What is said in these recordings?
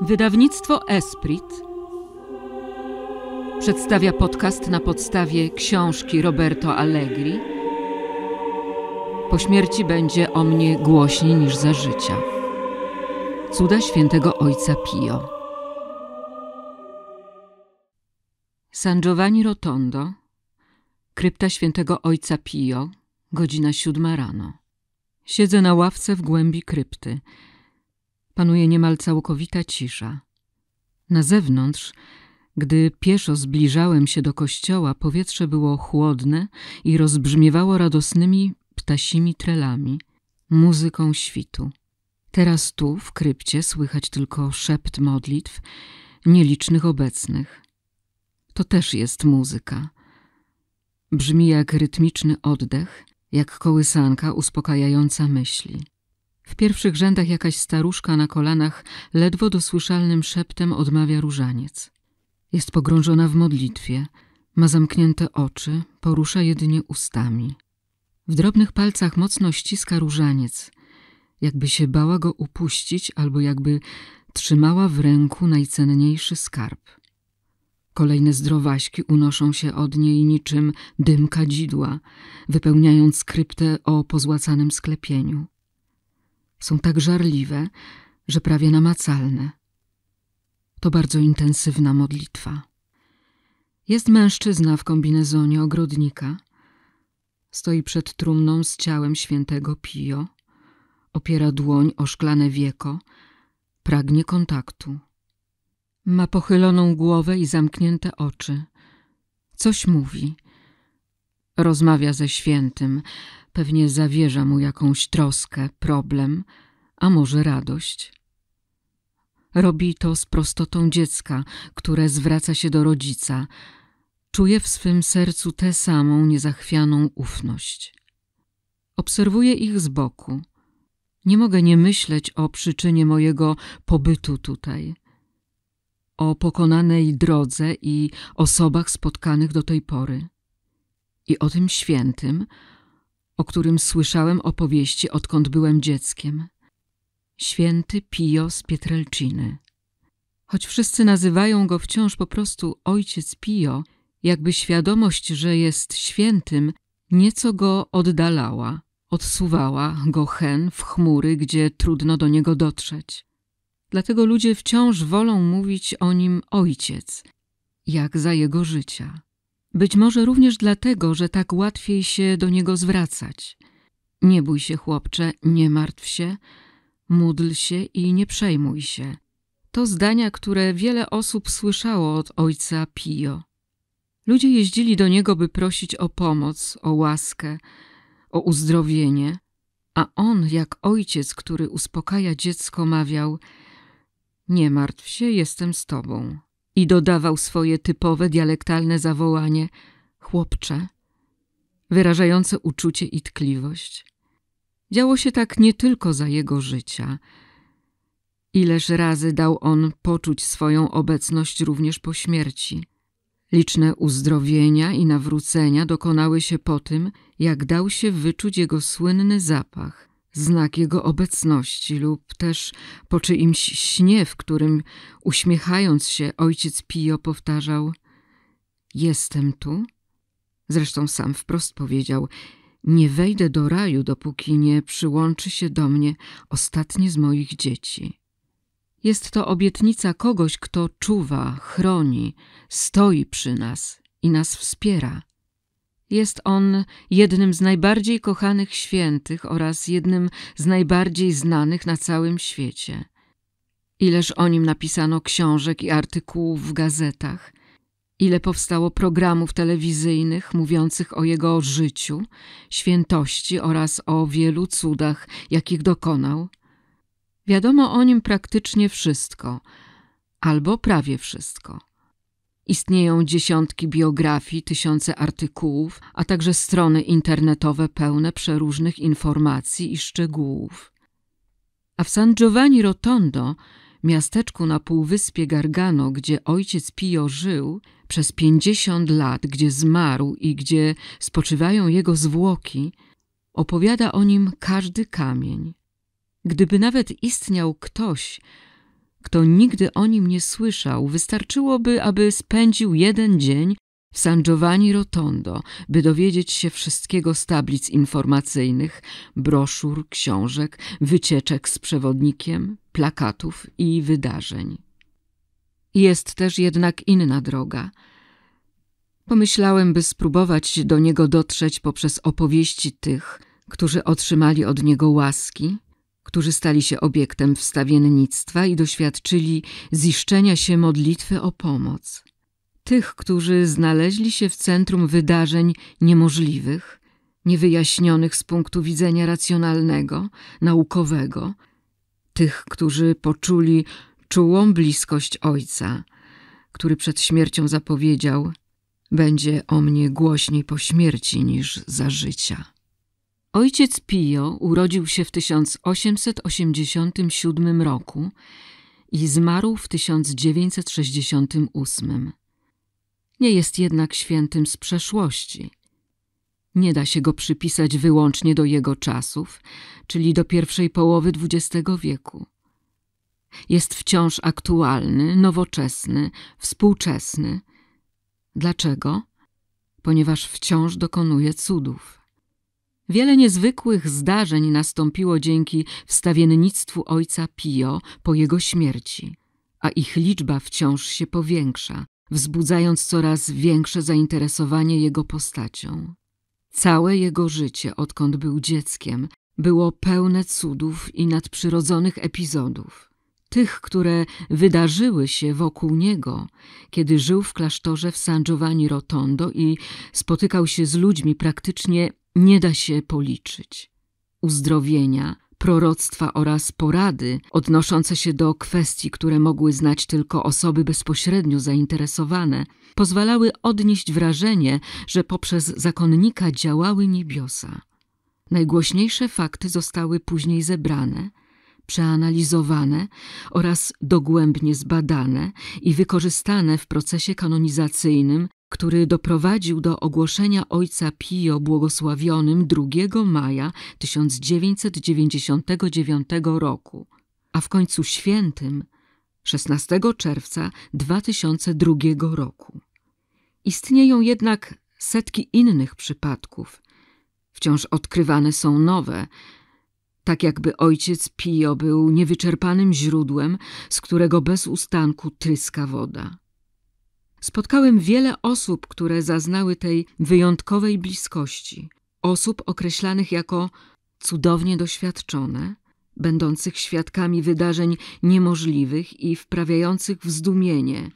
Wydawnictwo Esprit przedstawia podcast na podstawie książki Roberto Allegri. Po śmierci będzie o mnie głośniej niż za życia. Cuda świętego ojca Pio. San Giovanni Rotondo, krypta świętego ojca Pio, godzina siódma rano. Siedzę na ławce w głębi krypty panuje niemal całkowita cisza. Na zewnątrz, gdy pieszo zbliżałem się do kościoła, powietrze było chłodne i rozbrzmiewało radosnymi ptasimi trelami, muzyką świtu. Teraz tu, w krypcie, słychać tylko szept modlitw nielicznych obecnych. To też jest muzyka. Brzmi jak rytmiczny oddech, jak kołysanka uspokajająca myśli. W pierwszych rzędach jakaś staruszka na kolanach ledwo dosłyszalnym szeptem odmawia różaniec. Jest pogrążona w modlitwie, ma zamknięte oczy, porusza jedynie ustami. W drobnych palcach mocno ściska różaniec, jakby się bała go upuścić albo jakby trzymała w ręku najcenniejszy skarb. Kolejne zdrowaśki unoszą się od niej niczym dym kadzidła, wypełniając kryptę o pozłacanym sklepieniu. Są tak żarliwe, że prawie namacalne. To bardzo intensywna modlitwa. Jest mężczyzna w kombinezonie ogrodnika. Stoi przed trumną z ciałem świętego Pio. Opiera dłoń o szklane wieko. Pragnie kontaktu. Ma pochyloną głowę i zamknięte oczy. Coś mówi. Rozmawia ze świętym. Pewnie zawierza mu jakąś troskę, problem, a może radość. Robi to z prostotą dziecka, które zwraca się do rodzica. Czuje w swym sercu tę samą niezachwianą ufność. Obserwuję ich z boku. Nie mogę nie myśleć o przyczynie mojego pobytu tutaj, o pokonanej drodze i osobach spotkanych do tej pory, i o tym świętym, o którym słyszałem opowieści, odkąd byłem dzieckiem. Święty Pio z Pietrelciny. Choć wszyscy nazywają go wciąż po prostu Ojciec Pio, jakby świadomość, że jest świętym, nieco go oddalała, odsuwała go hen w chmury, gdzie trudno do niego dotrzeć. Dlatego ludzie wciąż wolą mówić o nim ojciec, jak za jego życia. Być może również dlatego, że tak łatwiej się do niego zwracać. Nie bój się, chłopcze, nie martw się, módl się i nie przejmuj się. To zdania, które wiele osób słyszało od ojca Pio. Ludzie jeździli do niego, by prosić o pomoc, o łaskę, o uzdrowienie, a on, jak ojciec, który uspokaja dziecko, mawiał: Nie martw się, jestem z tobą i dodawał swoje typowe dialektalne zawołanie chłopcze, wyrażające uczucie i tkliwość. Działo się tak nie tylko za jego życia. Ileż razy dał on poczuć swoją obecność również po śmierci. Liczne uzdrowienia i nawrócenia dokonały się po tym, jak dał się wyczuć jego słynny zapach – znak jego obecności lub też po czyimś śnie, w którym uśmiechając się ojciec Pio powtarzał Jestem tu. Zresztą sam wprost powiedział Nie wejdę do raju, dopóki nie przyłączy się do mnie ostatnie z moich dzieci. Jest to obietnica kogoś, kto czuwa, chroni, stoi przy nas i nas wspiera. Jest on jednym z najbardziej kochanych świętych oraz jednym z najbardziej znanych na całym świecie. Ileż o nim napisano książek i artykułów w gazetach, ile powstało programów telewizyjnych mówiących o jego życiu, świętości oraz o wielu cudach, jakich dokonał. Wiadomo o nim praktycznie wszystko, albo prawie wszystko. Istnieją dziesiątki biografii, tysiące artykułów, a także strony internetowe pełne przeróżnych informacji i szczegółów. A w San Giovanni Rotondo, miasteczku na półwyspie Gargano, gdzie ojciec Pio żył przez pięćdziesiąt lat, gdzie zmarł i gdzie spoczywają jego zwłoki, opowiada o nim każdy kamień. Gdyby nawet istniał ktoś, kto nigdy o nim nie słyszał, wystarczyłoby, aby spędził jeden dzień w San Giovanni Rotondo, by dowiedzieć się wszystkiego z tablic informacyjnych, broszur, książek, wycieczek z przewodnikiem, plakatów i wydarzeń. Jest też jednak inna droga. Pomyślałem, by spróbować do niego dotrzeć poprzez opowieści tych, którzy otrzymali od niego łaski, którzy stali się obiektem wstawiennictwa i doświadczyli ziszczenia się modlitwy o pomoc. Tych, którzy znaleźli się w centrum wydarzeń niemożliwych, niewyjaśnionych z punktu widzenia racjonalnego, naukowego, tych, którzy poczuli czułą bliskość Ojca, który przed śmiercią zapowiedział: Będzie o mnie głośniej po śmierci niż za życia. Ojciec Pio urodził się w 1887 roku i zmarł w 1968. Nie jest jednak świętym z przeszłości. Nie da się go przypisać wyłącznie do jego czasów, czyli do pierwszej połowy XX wieku. Jest wciąż aktualny, nowoczesny, współczesny. Dlaczego? Ponieważ wciąż dokonuje cudów. Wiele niezwykłych zdarzeń nastąpiło dzięki wstawiennictwu ojca Pio po jego śmierci, a ich liczba wciąż się powiększa, wzbudzając coraz większe zainteresowanie jego postacią. Całe jego życie, odkąd był dzieckiem, było pełne cudów i nadprzyrodzonych epizodów, tych, które wydarzyły się wokół niego, kiedy żył w klasztorze w San Giovanni Rotondo i spotykał się z ludźmi praktycznie nie da się policzyć. Uzdrowienia, proroctwa oraz porady odnoszące się do kwestii, które mogły znać tylko osoby bezpośrednio zainteresowane, pozwalały odnieść wrażenie, że poprzez zakonnika działały niebiosa. Najgłośniejsze fakty zostały później zebrane, przeanalizowane oraz dogłębnie zbadane i wykorzystane w procesie kanonizacyjnym który doprowadził do ogłoszenia ojca Pio błogosławionym 2 maja 1999 roku, a w końcu świętym 16 czerwca 2002 roku. Istnieją jednak setki innych przypadków. Wciąż odkrywane są nowe, tak jakby ojciec Pio był niewyczerpanym źródłem, z którego bez ustanku tryska woda. Spotkałem wiele osób, które zaznały tej wyjątkowej bliskości, osób określanych jako cudownie doświadczone, będących świadkami wydarzeń niemożliwych i wprawiających w zdumienie,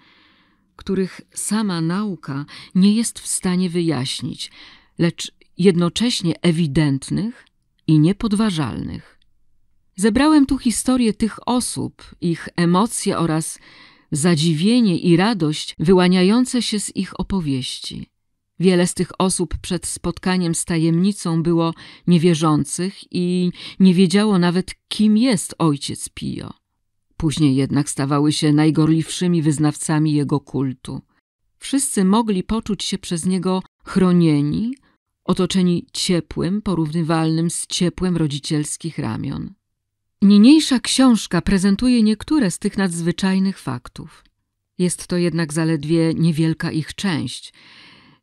których sama nauka nie jest w stanie wyjaśnić, lecz jednocześnie ewidentnych i niepodważalnych. Zebrałem tu historię tych osób, ich emocje oraz zadziwienie i radość wyłaniające się z ich opowieści. Wiele z tych osób przed spotkaniem z tajemnicą było niewierzących i nie wiedziało nawet, kim jest ojciec Pio. Później jednak stawały się najgorliwszymi wyznawcami jego kultu. Wszyscy mogli poczuć się przez niego chronieni, otoczeni ciepłym, porównywalnym z ciepłem rodzicielskich ramion. Niniejsza książka prezentuje niektóre z tych nadzwyczajnych faktów. Jest to jednak zaledwie niewielka ich część,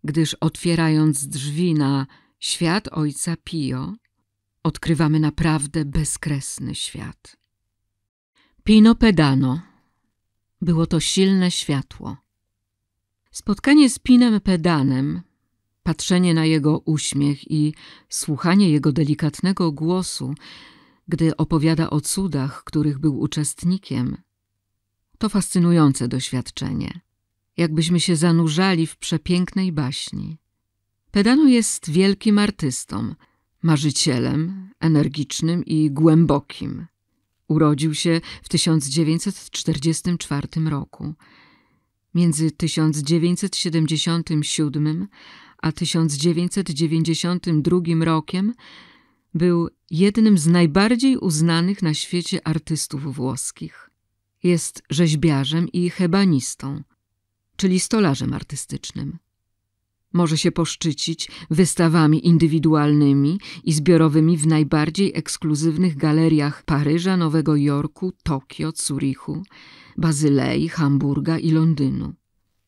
gdyż otwierając drzwi na świat ojca Pio, odkrywamy naprawdę bezkresny świat. Pino Pedano. Było to silne światło. Spotkanie z Pinem Pedanem, patrzenie na jego uśmiech i słuchanie jego delikatnego głosu – gdy opowiada o cudach, których był uczestnikiem. To fascynujące doświadczenie, jakbyśmy się zanurzali w przepięknej baśni. Pedano jest wielkim artystą, marzycielem, energicznym i głębokim. Urodził się w 1944 roku. Między 1977 a 1992 rokiem był jednym z najbardziej uznanych na świecie artystów włoskich. Jest rzeźbiarzem i hebanistą, czyli stolarzem artystycznym. Może się poszczycić wystawami indywidualnymi i zbiorowymi w najbardziej ekskluzywnych galeriach Paryża, Nowego Jorku, Tokio, Zurichu, Bazylei, Hamburga i Londynu.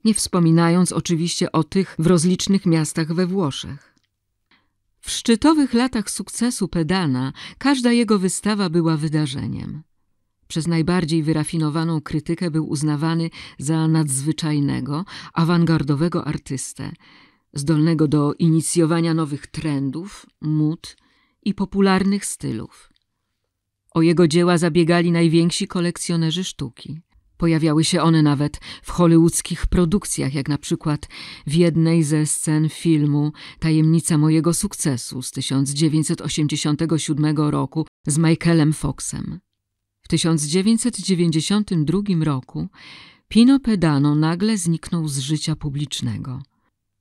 Nie wspominając oczywiście o tych w rozlicznych miastach we Włoszech. W szczytowych latach sukcesu Pedana każda jego wystawa była wydarzeniem. Przez najbardziej wyrafinowaną krytykę był uznawany za nadzwyczajnego, awangardowego artystę, zdolnego do inicjowania nowych trendów, mód i popularnych stylów. O jego dzieła zabiegali najwięksi kolekcjonerzy sztuki. Pojawiały się one nawet w hollywoodzkich produkcjach, jak na przykład w jednej ze scen filmu Tajemnica mojego sukcesu z 1987 roku z Michaelem Foxem. W 1992 roku Pino Pedano nagle zniknął z życia publicznego.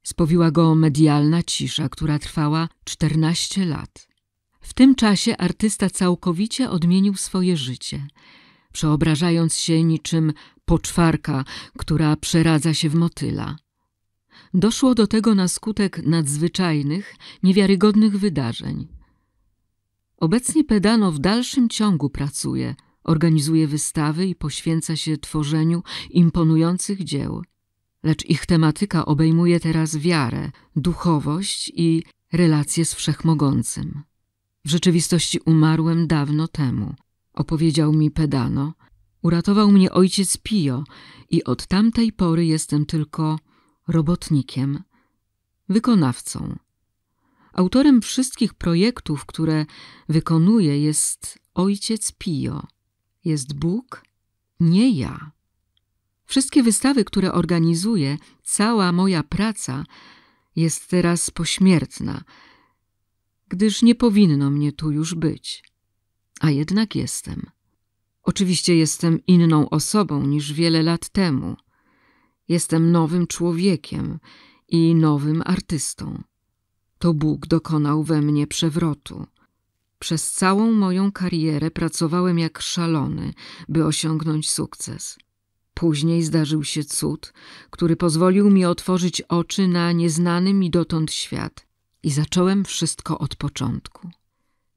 Spowiła go medialna cisza, która trwała 14 lat. W tym czasie artysta całkowicie odmienił swoje życie – przeobrażając się niczym poczwarka, która przeradza się w motyla. Doszło do tego na skutek nadzwyczajnych, niewiarygodnych wydarzeń. Obecnie Pedano w dalszym ciągu pracuje, organizuje wystawy i poświęca się tworzeniu imponujących dzieł. Lecz ich tematyka obejmuje teraz wiarę, duchowość i relacje z wszechmogącym. W rzeczywistości umarłem dawno temu – opowiedział mi Pedano. Uratował mnie ojciec Pio i od tamtej pory jestem tylko robotnikiem, wykonawcą. Autorem wszystkich projektów, które wykonuje, jest ojciec Pio. Jest Bóg, nie ja. Wszystkie wystawy, które organizuję, cała moja praca jest teraz pośmiertna, gdyż nie powinno mnie tu już być a jednak jestem. Oczywiście jestem inną osobą niż wiele lat temu. Jestem nowym człowiekiem i nowym artystą. To Bóg dokonał we mnie przewrotu. Przez całą moją karierę pracowałem jak szalony, by osiągnąć sukces. Później zdarzył się cud, który pozwolił mi otworzyć oczy na nieznany mi dotąd świat i zacząłem wszystko od początku.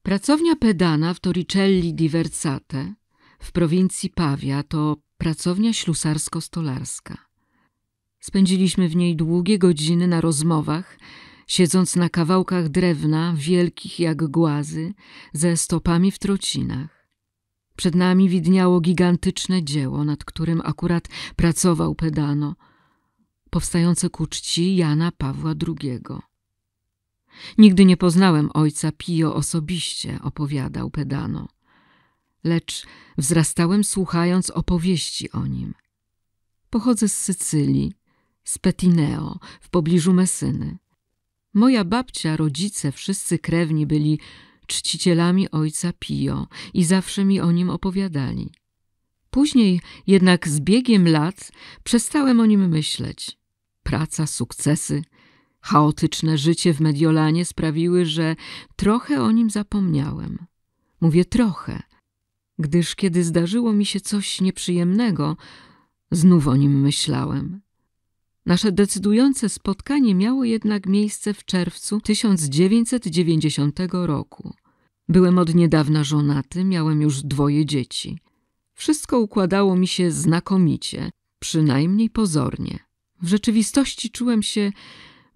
Pracownia Pedana w Torricelli di Versate w prowincji Pavia to pracownia ślusarsko-stolarska. Spędziliśmy w niej długie godziny na rozmowach, siedząc na kawałkach drewna wielkich jak głazy, ze stopami w trocinach. Przed nami widniało gigantyczne dzieło, nad którym akurat pracował Pedano, powstające ku czci Jana Pawła II. Nigdy nie poznałem ojca Pio osobiście, opowiadał Pedano, lecz wzrastałem słuchając opowieści o nim. Pochodzę z Sycylii, z Petineo, w pobliżu Messyny. Moja babcia, rodzice, wszyscy krewni byli czcicielami ojca Pio i zawsze mi o nim opowiadali. Później jednak z biegiem lat przestałem o nim myśleć. Praca, sukcesy – Chaotyczne życie w Mediolanie sprawiły, że trochę o nim zapomniałem. Mówię trochę, gdyż kiedy zdarzyło mi się coś nieprzyjemnego, znów o nim myślałem. Nasze decydujące spotkanie miało jednak miejsce w czerwcu 1990 roku. Byłem od niedawna żonaty, miałem już dwoje dzieci. Wszystko układało mi się znakomicie, przynajmniej pozornie. W rzeczywistości czułem się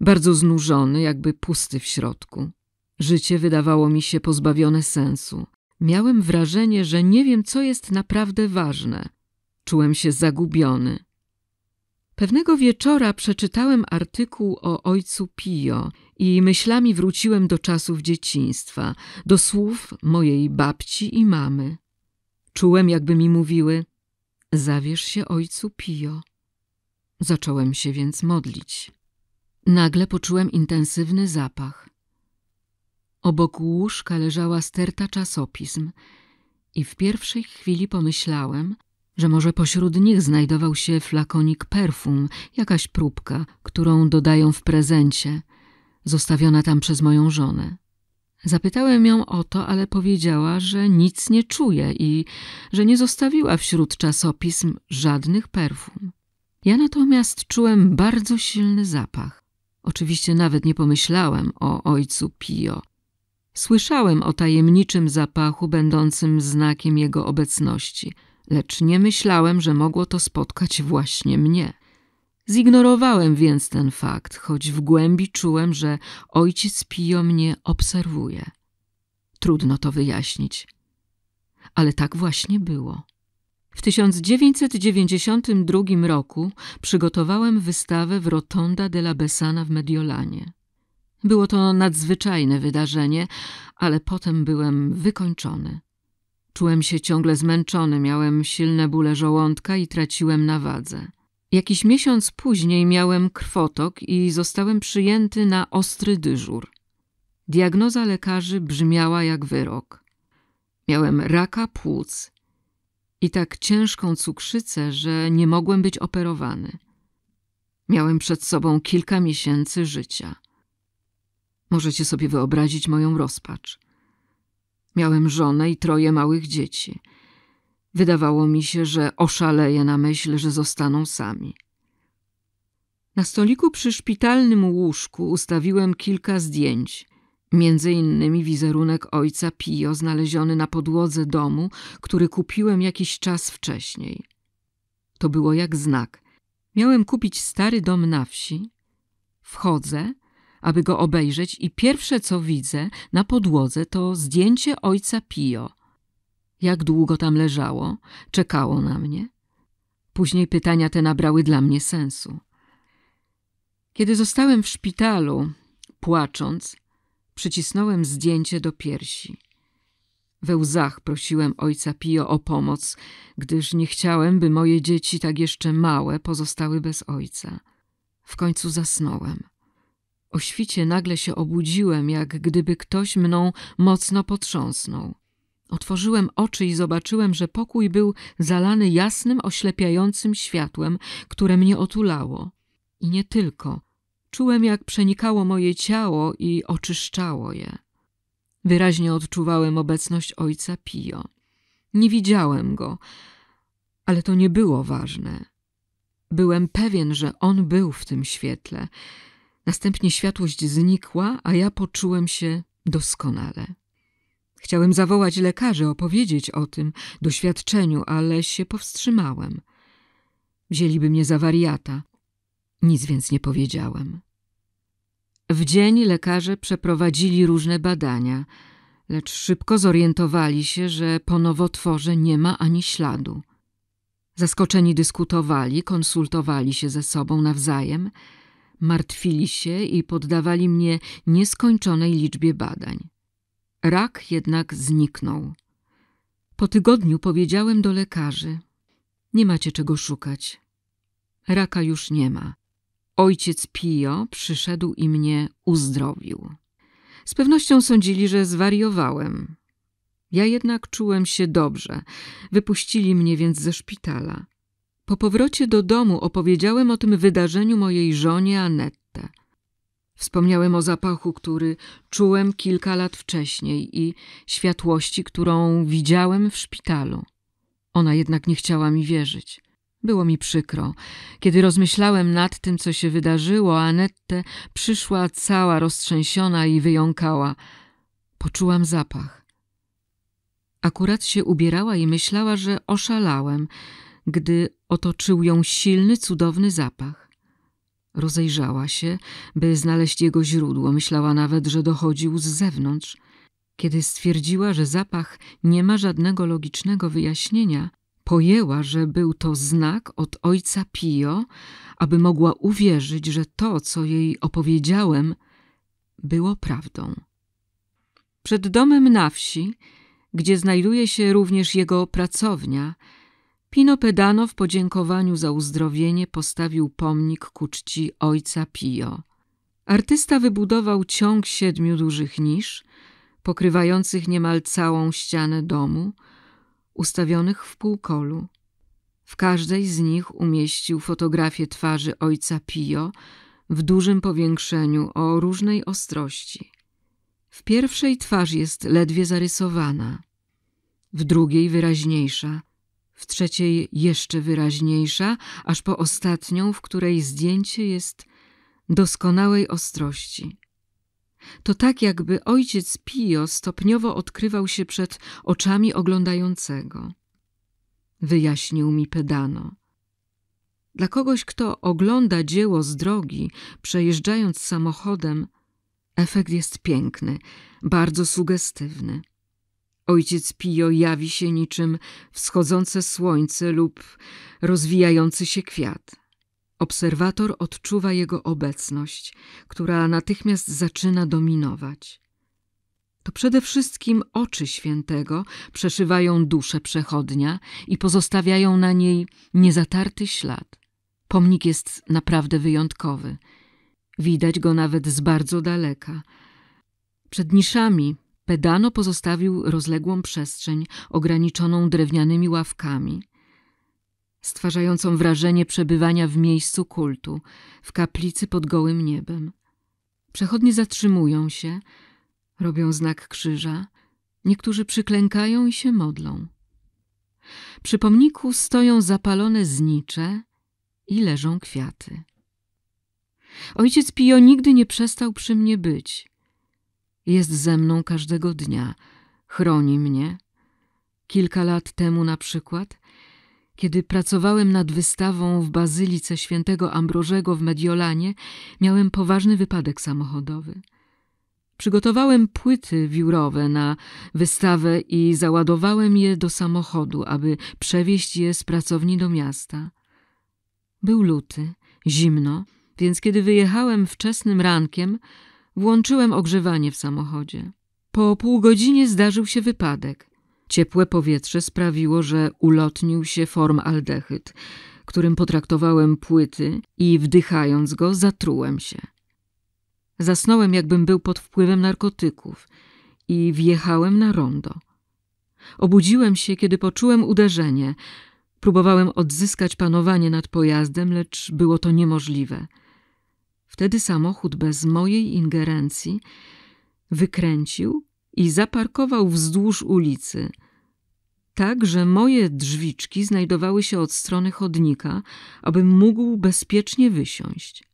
bardzo znużony, jakby pusty w środku. Życie wydawało mi się pozbawione sensu. Miałem wrażenie, że nie wiem, co jest naprawdę ważne. Czułem się zagubiony. Pewnego wieczora przeczytałem artykuł o ojcu Pio i myślami wróciłem do czasów dzieciństwa, do słów mojej babci i mamy. Czułem, jakby mi mówiły: Zawierz się ojcu Pio. Zacząłem się więc modlić. Nagle poczułem intensywny zapach. Obok łóżka leżała sterta czasopism i w pierwszej chwili pomyślałem, że może pośród nich znajdował się flakonik perfum, jakaś próbka, którą dodają w prezencie, zostawiona tam przez moją żonę. Zapytałem ją o to, ale powiedziała, że nic nie czuje i że nie zostawiła wśród czasopism żadnych perfum. Ja natomiast czułem bardzo silny zapach. Oczywiście nawet nie pomyślałem o ojcu Pio. Słyszałem o tajemniczym zapachu będącym znakiem jego obecności, lecz nie myślałem, że mogło to spotkać właśnie mnie. Zignorowałem więc ten fakt, choć w głębi czułem, że ojciec Pio mnie obserwuje. Trudno to wyjaśnić, ale tak właśnie było. W 1992 roku przygotowałem wystawę w Rotonda de la Besana w Mediolanie. Było to nadzwyczajne wydarzenie, ale potem byłem wykończony. Czułem się ciągle zmęczony, miałem silne bóle żołądka i traciłem na wadze. Jakiś miesiąc później miałem krwotok i zostałem przyjęty na ostry dyżur. Diagnoza lekarzy brzmiała jak wyrok. Miałem raka płuc i tak ciężką cukrzycę, że nie mogłem być operowany. Miałem przed sobą kilka miesięcy życia. Możecie sobie wyobrazić moją rozpacz. Miałem żonę i troje małych dzieci. Wydawało mi się, że oszaleję na myśl, że zostaną sami. Na stoliku przy szpitalnym łóżku ustawiłem kilka zdjęć – Między innymi wizerunek ojca Pio znaleziony na podłodze domu, który kupiłem jakiś czas wcześniej. To było jak znak. Miałem kupić stary dom na wsi. Wchodzę, aby go obejrzeć i pierwsze co widzę na podłodze to zdjęcie ojca Pio. Jak długo tam leżało, czekało na mnie. Później pytania te nabrały dla mnie sensu. Kiedy zostałem w szpitalu, płacząc, Przycisnąłem zdjęcie do piersi. We łzach prosiłem ojca Pio o pomoc, gdyż nie chciałem, by moje dzieci, tak jeszcze małe, pozostały bez ojca. W końcu zasnąłem. O świcie nagle się obudziłem, jak gdyby ktoś mną mocno potrząsnął. Otworzyłem oczy i zobaczyłem, że pokój był zalany jasnym, oślepiającym światłem, które mnie otulało. I nie tylko, Czułem, jak przenikało moje ciało i oczyszczało je. Wyraźnie odczuwałem obecność ojca Pio. Nie widziałem go, ale to nie było ważne. Byłem pewien, że on był w tym świetle. Następnie światłość znikła, a ja poczułem się doskonale. Chciałem zawołać lekarzy, opowiedzieć o tym doświadczeniu, ale się powstrzymałem. Wzięliby mnie za wariata. Nic więc nie powiedziałem. W dzień lekarze przeprowadzili różne badania, lecz szybko zorientowali się, że po nowotworze nie ma ani śladu. Zaskoczeni dyskutowali, konsultowali się ze sobą nawzajem, martwili się i poddawali mnie nieskończonej liczbie badań. Rak jednak zniknął. Po tygodniu powiedziałem do lekarzy: Nie macie czego szukać. Raka już nie ma. Ojciec Pio przyszedł i mnie uzdrowił. Z pewnością sądzili, że zwariowałem. Ja jednak czułem się dobrze. Wypuścili mnie więc ze szpitala. Po powrocie do domu opowiedziałem o tym wydarzeniu mojej żonie Anette. Wspomniałem o zapachu, który czułem kilka lat wcześniej i światłości, którą widziałem w szpitalu. Ona jednak nie chciała mi wierzyć. Było mi przykro. Kiedy rozmyślałem nad tym, co się wydarzyło, Anette przyszła cała roztrzęsiona i wyjąkała. Poczułam zapach. Akurat się ubierała i myślała, że oszalałem, gdy otoczył ją silny, cudowny zapach. Rozejrzała się, by znaleźć jego źródło. Myślała nawet, że dochodził z zewnątrz. Kiedy stwierdziła, że zapach nie ma żadnego logicznego wyjaśnienia, Pojęła, że był to znak od ojca Pio, aby mogła uwierzyć, że to, co jej opowiedziałem, było prawdą. Przed domem na wsi, gdzie znajduje się również jego pracownia, Pino Pedano w podziękowaniu za uzdrowienie postawił pomnik ku czci ojca Pio. Artysta wybudował ciąg siedmiu dużych nisz, pokrywających niemal całą ścianę domu – ustawionych w półkolu. W każdej z nich umieścił fotografię twarzy ojca Pio w dużym powiększeniu o różnej ostrości. W pierwszej twarz jest ledwie zarysowana, w drugiej wyraźniejsza, w trzeciej jeszcze wyraźniejsza, aż po ostatnią, w której zdjęcie jest doskonałej ostrości. To tak, jakby ojciec Pio stopniowo odkrywał się przed oczami oglądającego. Wyjaśnił mi Pedano. Dla kogoś, kto ogląda dzieło z drogi, przejeżdżając samochodem, efekt jest piękny, bardzo sugestywny. Ojciec Pio jawi się niczym wschodzące słońce lub rozwijający się kwiat. Obserwator odczuwa jego obecność, która natychmiast zaczyna dominować. To przede wszystkim oczy świętego przeszywają duszę przechodnia i pozostawiają na niej niezatarty ślad. Pomnik jest naprawdę wyjątkowy. Widać go nawet z bardzo daleka. Przed niszami Pedano pozostawił rozległą przestrzeń ograniczoną drewnianymi ławkami – stwarzającą wrażenie przebywania w miejscu kultu, w kaplicy pod gołym niebem. Przechodnie zatrzymują się, robią znak krzyża, niektórzy przyklękają i się modlą. Przy pomniku stoją zapalone znicze i leżą kwiaty. Ojciec Pio nigdy nie przestał przy mnie być. Jest ze mną każdego dnia, chroni mnie. Kilka lat temu na przykład – kiedy pracowałem nad wystawą w Bazylice Świętego Ambrożego w Mediolanie, miałem poważny wypadek samochodowy. Przygotowałem płyty wiórowe na wystawę i załadowałem je do samochodu, aby przewieźć je z pracowni do miasta. Był luty, zimno, więc kiedy wyjechałem wczesnym rankiem, włączyłem ogrzewanie w samochodzie. Po pół godzinie zdarzył się wypadek. Ciepłe powietrze sprawiło, że ulotnił się form aldehyd, którym potraktowałem płyty i wdychając go zatrułem się. Zasnąłem, jakbym był pod wpływem narkotyków i wjechałem na rondo. Obudziłem się, kiedy poczułem uderzenie. Próbowałem odzyskać panowanie nad pojazdem, lecz było to niemożliwe. Wtedy samochód bez mojej ingerencji wykręcił i zaparkował wzdłuż ulicy, tak że moje drzwiczki znajdowały się od strony chodnika, abym mógł bezpiecznie wysiąść.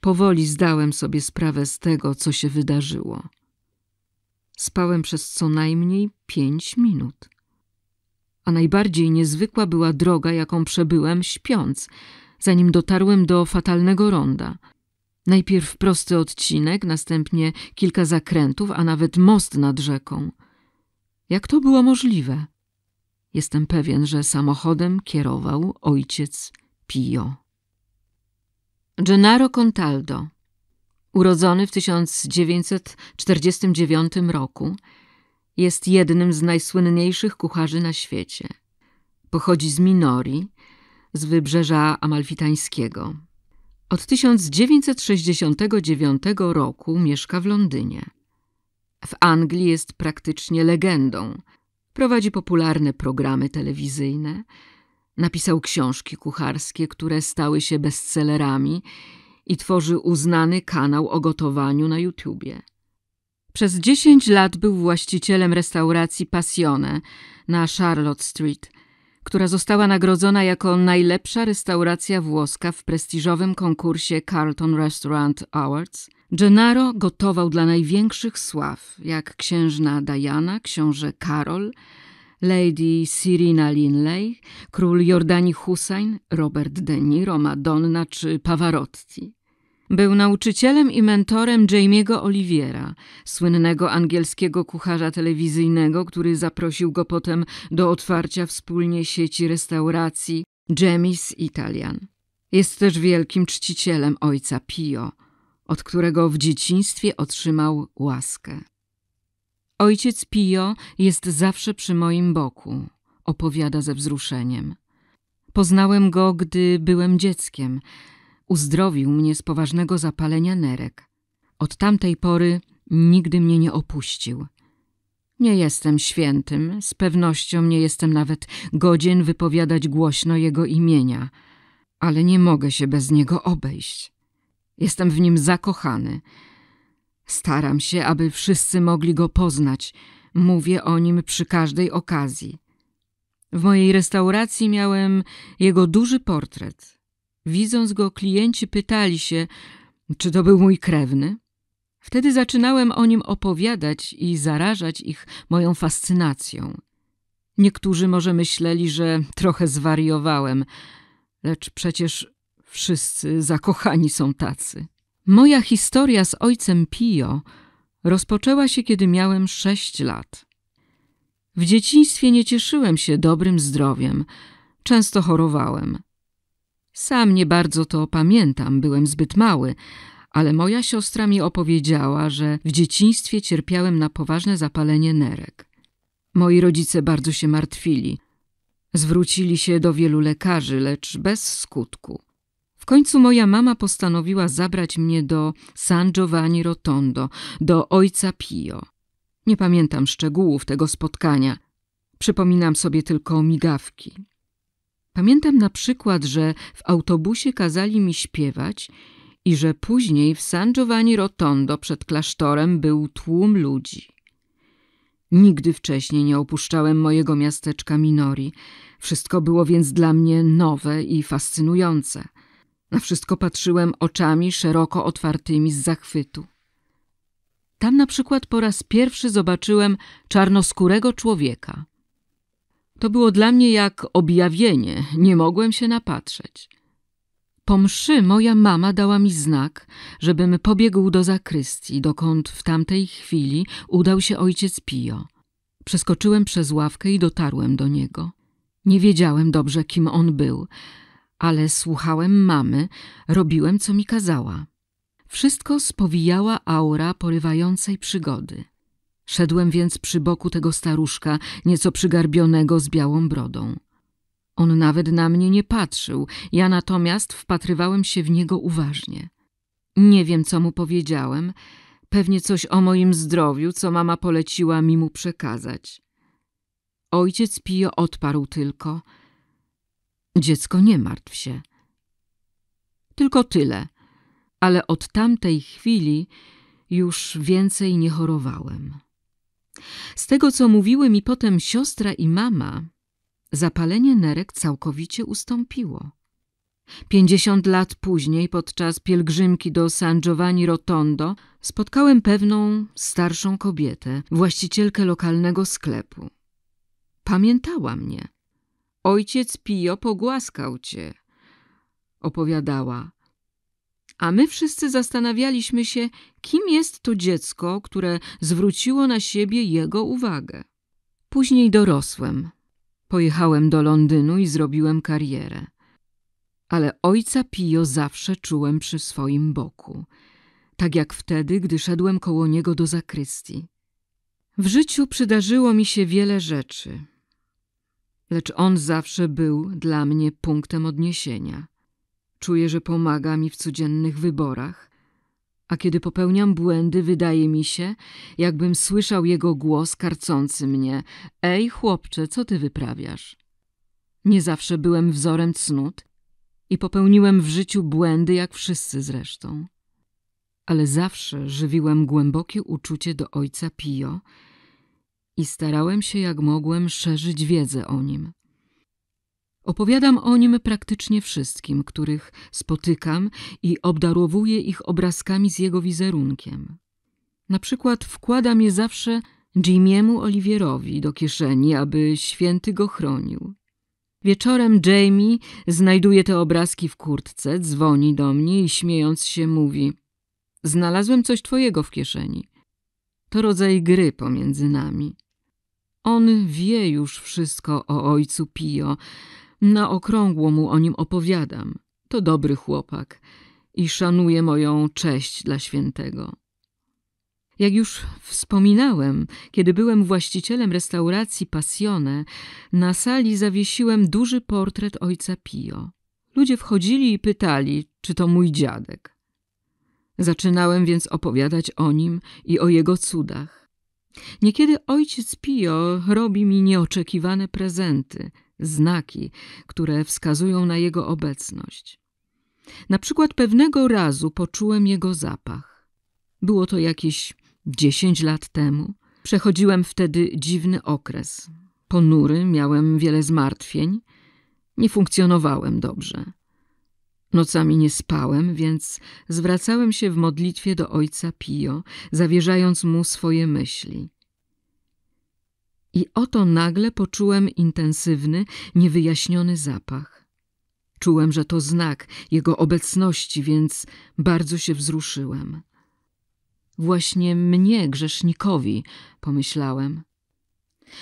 Powoli zdałem sobie sprawę z tego, co się wydarzyło. Spałem przez co najmniej pięć minut. A najbardziej niezwykła była droga, jaką przebyłem śpiąc, zanim dotarłem do fatalnego ronda – Najpierw prosty odcinek, następnie kilka zakrętów, a nawet most nad rzeką. Jak to było możliwe? Jestem pewien, że samochodem kierował ojciec Pio. Gennaro Contaldo, urodzony w 1949 roku, jest jednym z najsłynniejszych kucharzy na świecie. Pochodzi z Minori, z wybrzeża amalfitańskiego. Od 1969 roku mieszka w Londynie. W Anglii jest praktycznie legendą. Prowadzi popularne programy telewizyjne, napisał książki kucharskie, które stały się bestsellerami i tworzy uznany kanał o gotowaniu na YouTubie. Przez 10 lat był właścicielem restauracji Passione na Charlotte Street – która została nagrodzona jako najlepsza restauracja włoska w prestiżowym konkursie Carlton Restaurant Awards, Gennaro gotował dla największych sław, jak księżna Diana, książę Karol, Lady Cyrina Linley, król Jordanii Hussein, Robert De Niro, Madonna czy Pavarotti. Był nauczycielem i mentorem Jamie'ego Oliviera, słynnego angielskiego kucharza telewizyjnego, który zaprosił go potem do otwarcia wspólnie sieci restauracji Jamie's Italian. Jest też wielkim czcicielem ojca Pio, od którego w dzieciństwie otrzymał łaskę. Ojciec Pio jest zawsze przy moim boku, opowiada ze wzruszeniem. Poznałem go, gdy byłem dzieckiem – uzdrowił mnie z poważnego zapalenia nerek. Od tamtej pory nigdy mnie nie opuścił. Nie jestem świętym, z pewnością nie jestem nawet godzien wypowiadać głośno jego imienia, ale nie mogę się bez niego obejść. Jestem w nim zakochany. Staram się, aby wszyscy mogli go poznać. Mówię o nim przy każdej okazji. W mojej restauracji miałem jego duży portret. Widząc go, klienci pytali się, czy to był mój krewny. Wtedy zaczynałem o nim opowiadać i zarażać ich moją fascynacją. Niektórzy może myśleli, że trochę zwariowałem, lecz przecież wszyscy zakochani są tacy. Moja historia z ojcem Pio rozpoczęła się, kiedy miałem sześć lat. W dzieciństwie nie cieszyłem się dobrym zdrowiem, często chorowałem. Sam nie bardzo to pamiętam, byłem zbyt mały, ale moja siostra mi opowiedziała, że w dzieciństwie cierpiałem na poważne zapalenie nerek. Moi rodzice bardzo się martwili. Zwrócili się do wielu lekarzy, lecz bez skutku. W końcu moja mama postanowiła zabrać mnie do San Giovanni Rotondo, do ojca Pio. Nie pamiętam szczegółów tego spotkania. Przypominam sobie tylko migawki. Pamiętam na przykład, że w autobusie kazali mi śpiewać i że później w San Giovanni Rotondo przed klasztorem był tłum ludzi. Nigdy wcześniej nie opuszczałem mojego miasteczka Minori. Wszystko było więc dla mnie nowe i fascynujące. Na wszystko patrzyłem oczami szeroko otwartymi z zachwytu. Tam na przykład po raz pierwszy zobaczyłem czarnoskórego człowieka. To było dla mnie jak objawienie, nie mogłem się napatrzeć. Po mszy moja mama dała mi znak, żebym pobiegł do zakrystii, dokąd w tamtej chwili udał się ojciec Pio. Przeskoczyłem przez ławkę i dotarłem do niego. Nie wiedziałem dobrze, kim on był, ale słuchałem mamy, robiłem, co mi kazała. Wszystko spowijała aura porywającej przygody. Szedłem więc przy boku tego staruszka, nieco przygarbionego z białą brodą. On nawet na mnie nie patrzył, ja natomiast wpatrywałem się w niego uważnie. Nie wiem, co mu powiedziałem, pewnie coś o moim zdrowiu, co mama poleciła mi mu przekazać. Ojciec Pio odparł tylko: Dziecko, nie martw się. Tylko tyle, ale od tamtej chwili już więcej nie chorowałem. Z tego, co mówiły mi potem siostra i mama, zapalenie nerek całkowicie ustąpiło. Pięćdziesiąt lat później, podczas pielgrzymki do San Giovanni Rotondo, spotkałem pewną starszą kobietę, właścicielkę lokalnego sklepu. Pamiętała mnie. Ojciec Pio pogłaskał cię, opowiadała. A my wszyscy zastanawialiśmy się, kim jest to dziecko, które zwróciło na siebie jego uwagę. Później dorosłem. Pojechałem do Londynu i zrobiłem karierę. Ale ojca Pio zawsze czułem przy swoim boku, tak jak wtedy, gdy szedłem koło niego do zakrystii. W życiu przydarzyło mi się wiele rzeczy, lecz on zawsze był dla mnie punktem odniesienia. Czuję, że pomaga mi w codziennych wyborach, a kiedy popełniam błędy, wydaje mi się, jakbym słyszał jego głos karcący mnie: Ej, chłopcze, co ty wyprawiasz? Nie zawsze byłem wzorem cnót i popełniłem w życiu błędy, jak wszyscy zresztą. Ale zawsze żywiłem głębokie uczucie do ojca Pio i starałem się jak mogłem szerzyć wiedzę o nim. Opowiadam o nim praktycznie wszystkim, których spotykam i obdarowuję ich obrazkami z jego wizerunkiem. Na przykład wkładam je zawsze Jimiemu Oliwierowi do kieszeni, aby święty go chronił. Wieczorem Jamie znajduje te obrazki w kurtce, dzwoni do mnie i śmiejąc się mówi: Znalazłem coś twojego w kieszeni. To rodzaj gry pomiędzy nami. On wie już wszystko o ojcu Pio, na okrągło mu o nim opowiadam. To dobry chłopak i szanuje moją cześć dla świętego. Jak już wspominałem, kiedy byłem właścicielem restauracji Passione, na sali zawiesiłem duży portret ojca Pio. Ludzie wchodzili i pytali, czy to mój dziadek. Zaczynałem więc opowiadać o nim i o jego cudach. Niekiedy ojciec Pio robi mi nieoczekiwane prezenty – znaki, które wskazują na jego obecność. Na przykład pewnego razu poczułem jego zapach. Było to jakieś dziesięć lat temu. Przechodziłem wtedy dziwny okres. Ponury, miałem wiele zmartwień. Nie funkcjonowałem dobrze. Nocami nie spałem, więc zwracałem się w modlitwie do ojca Pio, zawierzając mu swoje myśli. I oto nagle poczułem intensywny, niewyjaśniony zapach. Czułem, że to znak jego obecności, więc bardzo się wzruszyłem. Właśnie mnie, grzesznikowi, pomyślałem.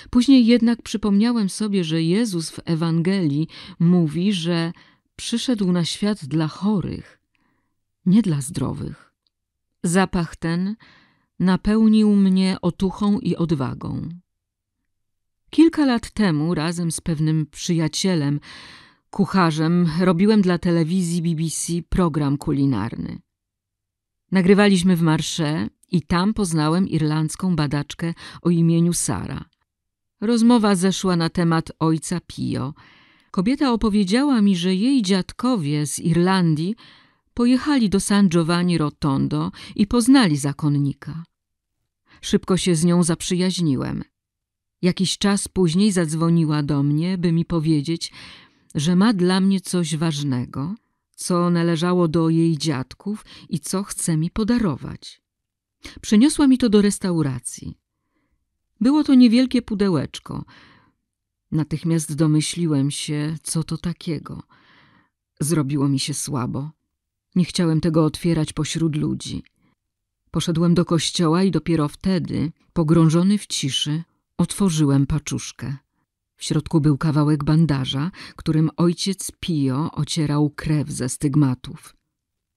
Później jednak przypomniałem sobie, że Jezus w Ewangelii mówi, że przyszedł na świat dla chorych, nie dla zdrowych. Zapach ten napełnił mnie otuchą i odwagą. Kilka lat temu razem z pewnym przyjacielem, kucharzem, robiłem dla telewizji BBC program kulinarny. Nagrywaliśmy w Marsze i tam poznałem irlandzką badaczkę o imieniu Sara. Rozmowa zeszła na temat ojca Pio. Kobieta opowiedziała mi, że jej dziadkowie z Irlandii pojechali do San Giovanni Rotondo i poznali zakonnika. Szybko się z nią zaprzyjaźniłem. Jakiś czas później zadzwoniła do mnie, by mi powiedzieć, że ma dla mnie coś ważnego, co należało do jej dziadków i co chce mi podarować. Przyniosła mi to do restauracji. Było to niewielkie pudełeczko. Natychmiast domyśliłem się, co to takiego. Zrobiło mi się słabo. Nie chciałem tego otwierać pośród ludzi. Poszedłem do kościoła i dopiero wtedy, pogrążony w ciszy, Otworzyłem paczuszkę. W środku był kawałek bandaża, którym ojciec Pio ocierał krew ze stygmatów.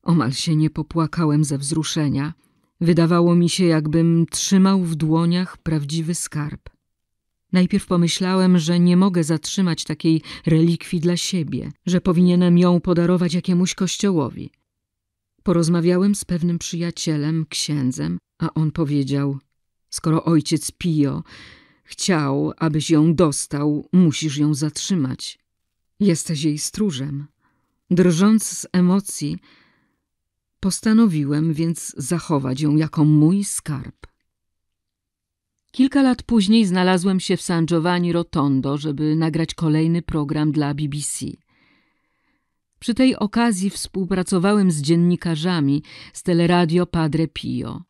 Omal się nie popłakałem ze wzruszenia. Wydawało mi się, jakbym trzymał w dłoniach prawdziwy skarb. Najpierw pomyślałem, że nie mogę zatrzymać takiej relikwii dla siebie, że powinienem ją podarować jakiemuś kościołowi. Porozmawiałem z pewnym przyjacielem, księdzem, a on powiedział: Skoro ojciec Pio Chciał, abyś ją dostał, musisz ją zatrzymać. Jesteś jej stróżem. Drżąc z emocji, postanowiłem więc zachować ją jako mój skarb. Kilka lat później znalazłem się w San Giovanni Rotondo, żeby nagrać kolejny program dla BBC. Przy tej okazji współpracowałem z dziennikarzami z Teleradio Padre Pio.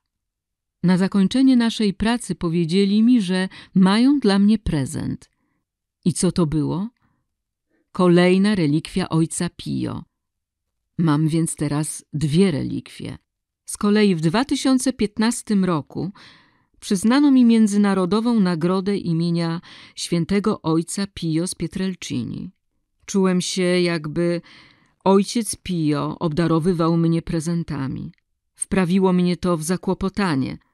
Na zakończenie naszej pracy powiedzieli mi, że mają dla mnie prezent. I co to było? Kolejna relikwia ojca Pio. Mam więc teraz dwie relikwie. Z kolei w 2015 roku przyznano mi międzynarodową nagrodę imienia świętego ojca Pio z Pietrelcini. Czułem się jakby ojciec Pio obdarowywał mnie prezentami. Wprawiło mnie to w zakłopotanie –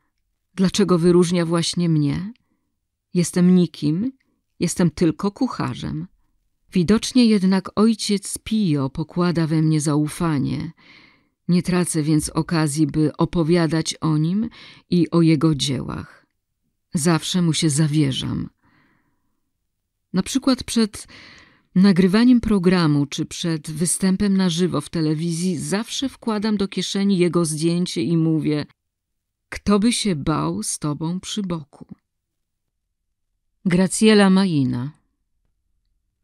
Dlaczego wyróżnia właśnie mnie? Jestem nikim, jestem tylko kucharzem. Widocznie jednak ojciec Pio pokłada we mnie zaufanie. Nie tracę więc okazji, by opowiadać o nim i o jego dziełach. Zawsze mu się zawierzam. Na przykład przed nagrywaniem programu czy przed występem na żywo w telewizji zawsze wkładam do kieszeni jego zdjęcie i mówię – kto by się bał z tobą przy boku? Graciela Maina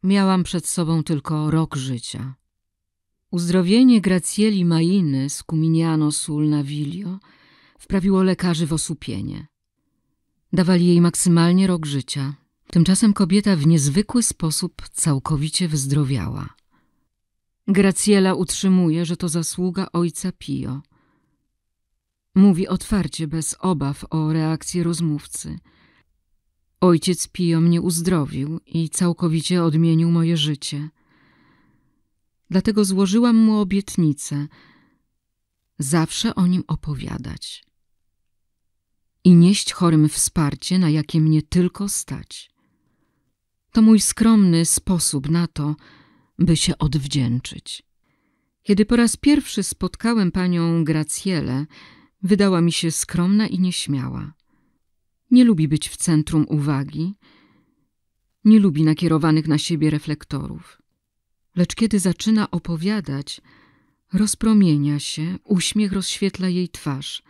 Miałam przed sobą tylko rok życia. Uzdrowienie Gracieli Mainy z Kuminiano Sul Wilio wprawiło lekarzy w osłupienie. Dawali jej maksymalnie rok życia. Tymczasem kobieta w niezwykły sposób całkowicie wyzdrowiała. Graciela utrzymuje, że to zasługa ojca Pio – Mówi otwarcie, bez obaw o reakcję rozmówcy. Ojciec Pio mnie uzdrowił i całkowicie odmienił moje życie. Dlatego złożyłam mu obietnicę zawsze o nim opowiadać i nieść chorym wsparcie, na jakie mnie tylko stać. To mój skromny sposób na to, by się odwdzięczyć. Kiedy po raz pierwszy spotkałem panią Gracielę, Wydała mi się skromna i nieśmiała. Nie lubi być w centrum uwagi, nie lubi nakierowanych na siebie reflektorów. Lecz kiedy zaczyna opowiadać, rozpromienia się, uśmiech rozświetla jej twarz,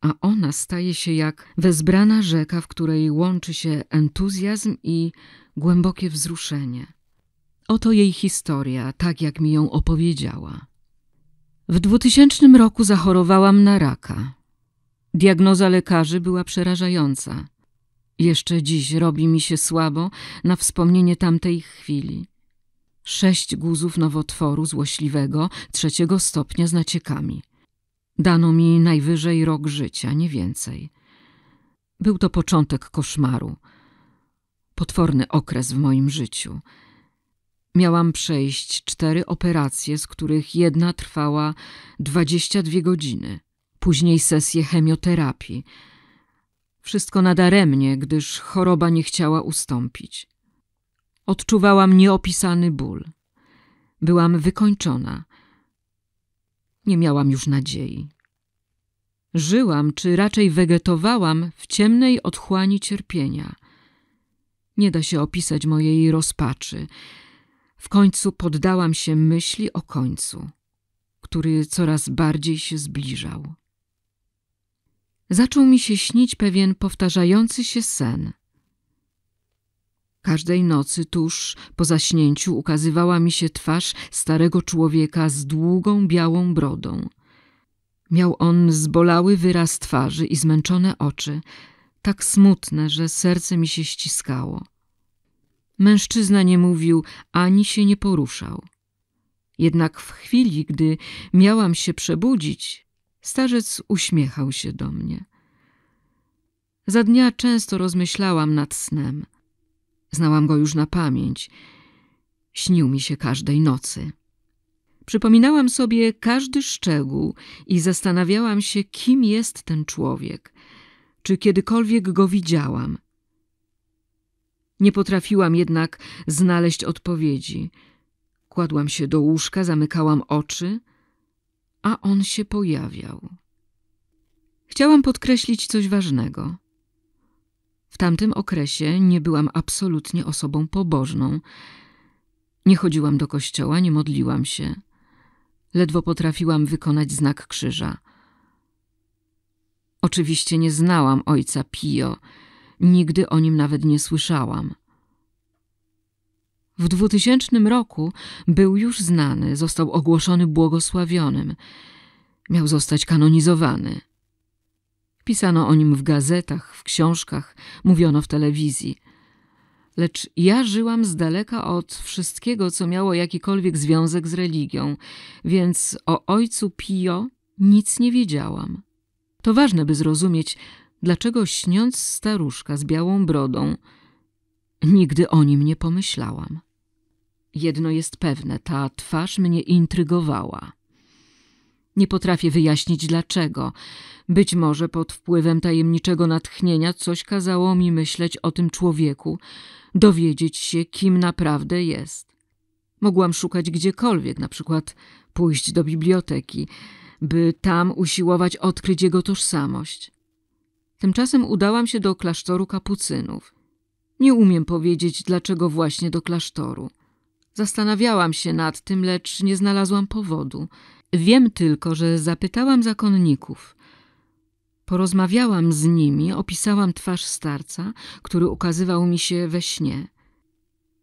a ona staje się jak wezbrana rzeka, w której łączy się entuzjazm i głębokie wzruszenie. Oto jej historia, tak jak mi ją opowiedziała. W 2000 roku zachorowałam na raka. Diagnoza lekarzy była przerażająca. Jeszcze dziś robi mi się słabo na wspomnienie tamtej chwili. Sześć guzów nowotworu złośliwego trzeciego stopnia z naciekami. Dano mi najwyżej rok życia, nie więcej. Był to początek koszmaru. Potworny okres w moim życiu. Miałam przejść cztery operacje, z których jedna trwała 22 godziny, później sesję chemioterapii. Wszystko nadaremnie, gdyż choroba nie chciała ustąpić. Odczuwałam nieopisany ból. Byłam wykończona. Nie miałam już nadziei. Żyłam, czy raczej wegetowałam w ciemnej otchłani cierpienia. Nie da się opisać mojej rozpaczy. W końcu poddałam się myśli o końcu, który coraz bardziej się zbliżał. Zaczął mi się śnić pewien powtarzający się sen. Każdej nocy tuż po zaśnięciu ukazywała mi się twarz starego człowieka z długą białą brodą. Miał on zbolały wyraz twarzy i zmęczone oczy, tak smutne, że serce mi się ściskało. Mężczyzna nie mówił ani się nie poruszał. Jednak w chwili, gdy miałam się przebudzić, starzec uśmiechał się do mnie. Za dnia często rozmyślałam nad snem. Znałam go już na pamięć. Śnił mi się każdej nocy. Przypominałam sobie każdy szczegół i zastanawiałam się, kim jest ten człowiek, czy kiedykolwiek go widziałam – nie potrafiłam jednak znaleźć odpowiedzi. Kładłam się do łóżka, zamykałam oczy, a on się pojawiał. Chciałam podkreślić coś ważnego. W tamtym okresie nie byłam absolutnie osobą pobożną. Nie chodziłam do kościoła, nie modliłam się. Ledwo potrafiłam wykonać znak krzyża. Oczywiście nie znałam ojca Pio, Nigdy o nim nawet nie słyszałam. W 2000 roku był już znany, został ogłoszony błogosławionym. Miał zostać kanonizowany. Pisano o nim w gazetach, w książkach, mówiono w telewizji. Lecz ja żyłam z daleka od wszystkiego, co miało jakikolwiek związek z religią, więc o ojcu Pio nic nie wiedziałam. To ważne, by zrozumieć, dlaczego śniąc staruszka z białą brodą, nigdy o nim nie pomyślałam. Jedno jest pewne, ta twarz mnie intrygowała. Nie potrafię wyjaśnić dlaczego. Być może pod wpływem tajemniczego natchnienia coś kazało mi myśleć o tym człowieku, dowiedzieć się, kim naprawdę jest. Mogłam szukać gdziekolwiek, na przykład pójść do biblioteki, by tam usiłować odkryć jego tożsamość. Tymczasem udałam się do klasztoru kapucynów. Nie umiem powiedzieć, dlaczego właśnie do klasztoru. Zastanawiałam się nad tym, lecz nie znalazłam powodu. Wiem tylko, że zapytałam zakonników. Porozmawiałam z nimi, opisałam twarz starca, który ukazywał mi się we śnie.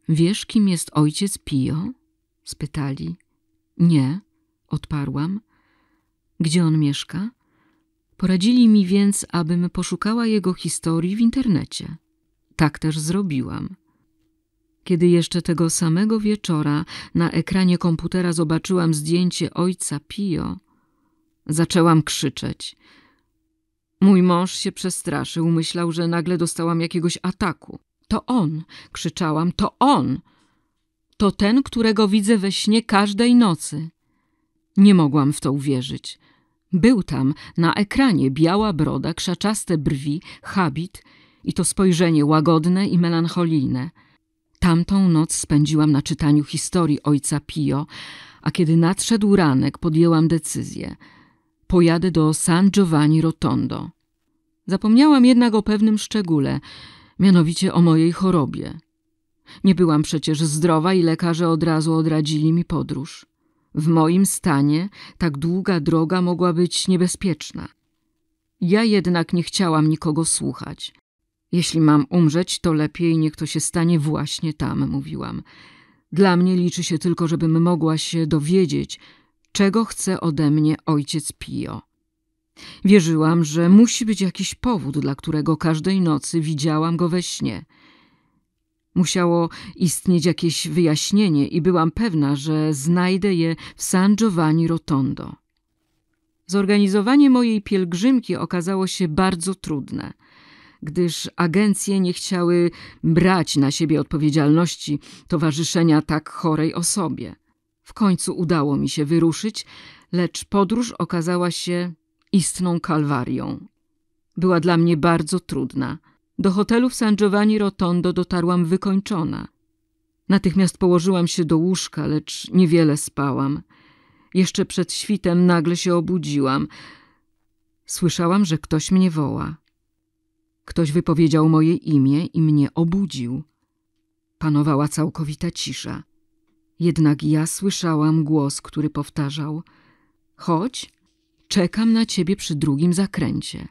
Wiesz, kim jest ojciec Pio? spytali. Nie, odparłam. Gdzie on mieszka? Poradzili mi więc, abym poszukała jego historii w internecie. Tak też zrobiłam. Kiedy jeszcze tego samego wieczora na ekranie komputera zobaczyłam zdjęcie ojca Pio, zaczęłam krzyczeć. Mój mąż się przestraszył, myślał, że nagle dostałam jakiegoś ataku. To on, krzyczałam, to on! To ten, którego widzę we śnie każdej nocy. Nie mogłam w to uwierzyć. Był tam na ekranie biała broda, krzaczaste brwi, habit i to spojrzenie łagodne i melancholijne. Tamtą noc spędziłam na czytaniu historii ojca Pio, a kiedy nadszedł ranek, podjęłam decyzję. Pojadę do San Giovanni Rotondo. Zapomniałam jednak o pewnym szczególe, mianowicie o mojej chorobie. Nie byłam przecież zdrowa i lekarze od razu odradzili mi podróż. W moim stanie tak długa droga mogła być niebezpieczna. Ja jednak nie chciałam nikogo słuchać. Jeśli mam umrzeć, to lepiej niech to się stanie właśnie tam, mówiłam. Dla mnie liczy się tylko, żebym mogła się dowiedzieć, czego chce ode mnie ojciec Pio. Wierzyłam, że musi być jakiś powód, dla którego każdej nocy widziałam go we śnie – Musiało istnieć jakieś wyjaśnienie i byłam pewna, że znajdę je w San Giovanni Rotondo. Zorganizowanie mojej pielgrzymki okazało się bardzo trudne, gdyż agencje nie chciały brać na siebie odpowiedzialności towarzyszenia tak chorej osobie. W końcu udało mi się wyruszyć, lecz podróż okazała się istną kalwarią. Była dla mnie bardzo trudna – do hotelu w San Giovanni Rotondo dotarłam wykończona. Natychmiast położyłam się do łóżka, lecz niewiele spałam. Jeszcze przed świtem nagle się obudziłam. Słyszałam, że ktoś mnie woła. Ktoś wypowiedział moje imię i mnie obudził. Panowała całkowita cisza. Jednak ja słyszałam głos, który powtarzał: Chodź, czekam na ciebie przy drugim zakręcie.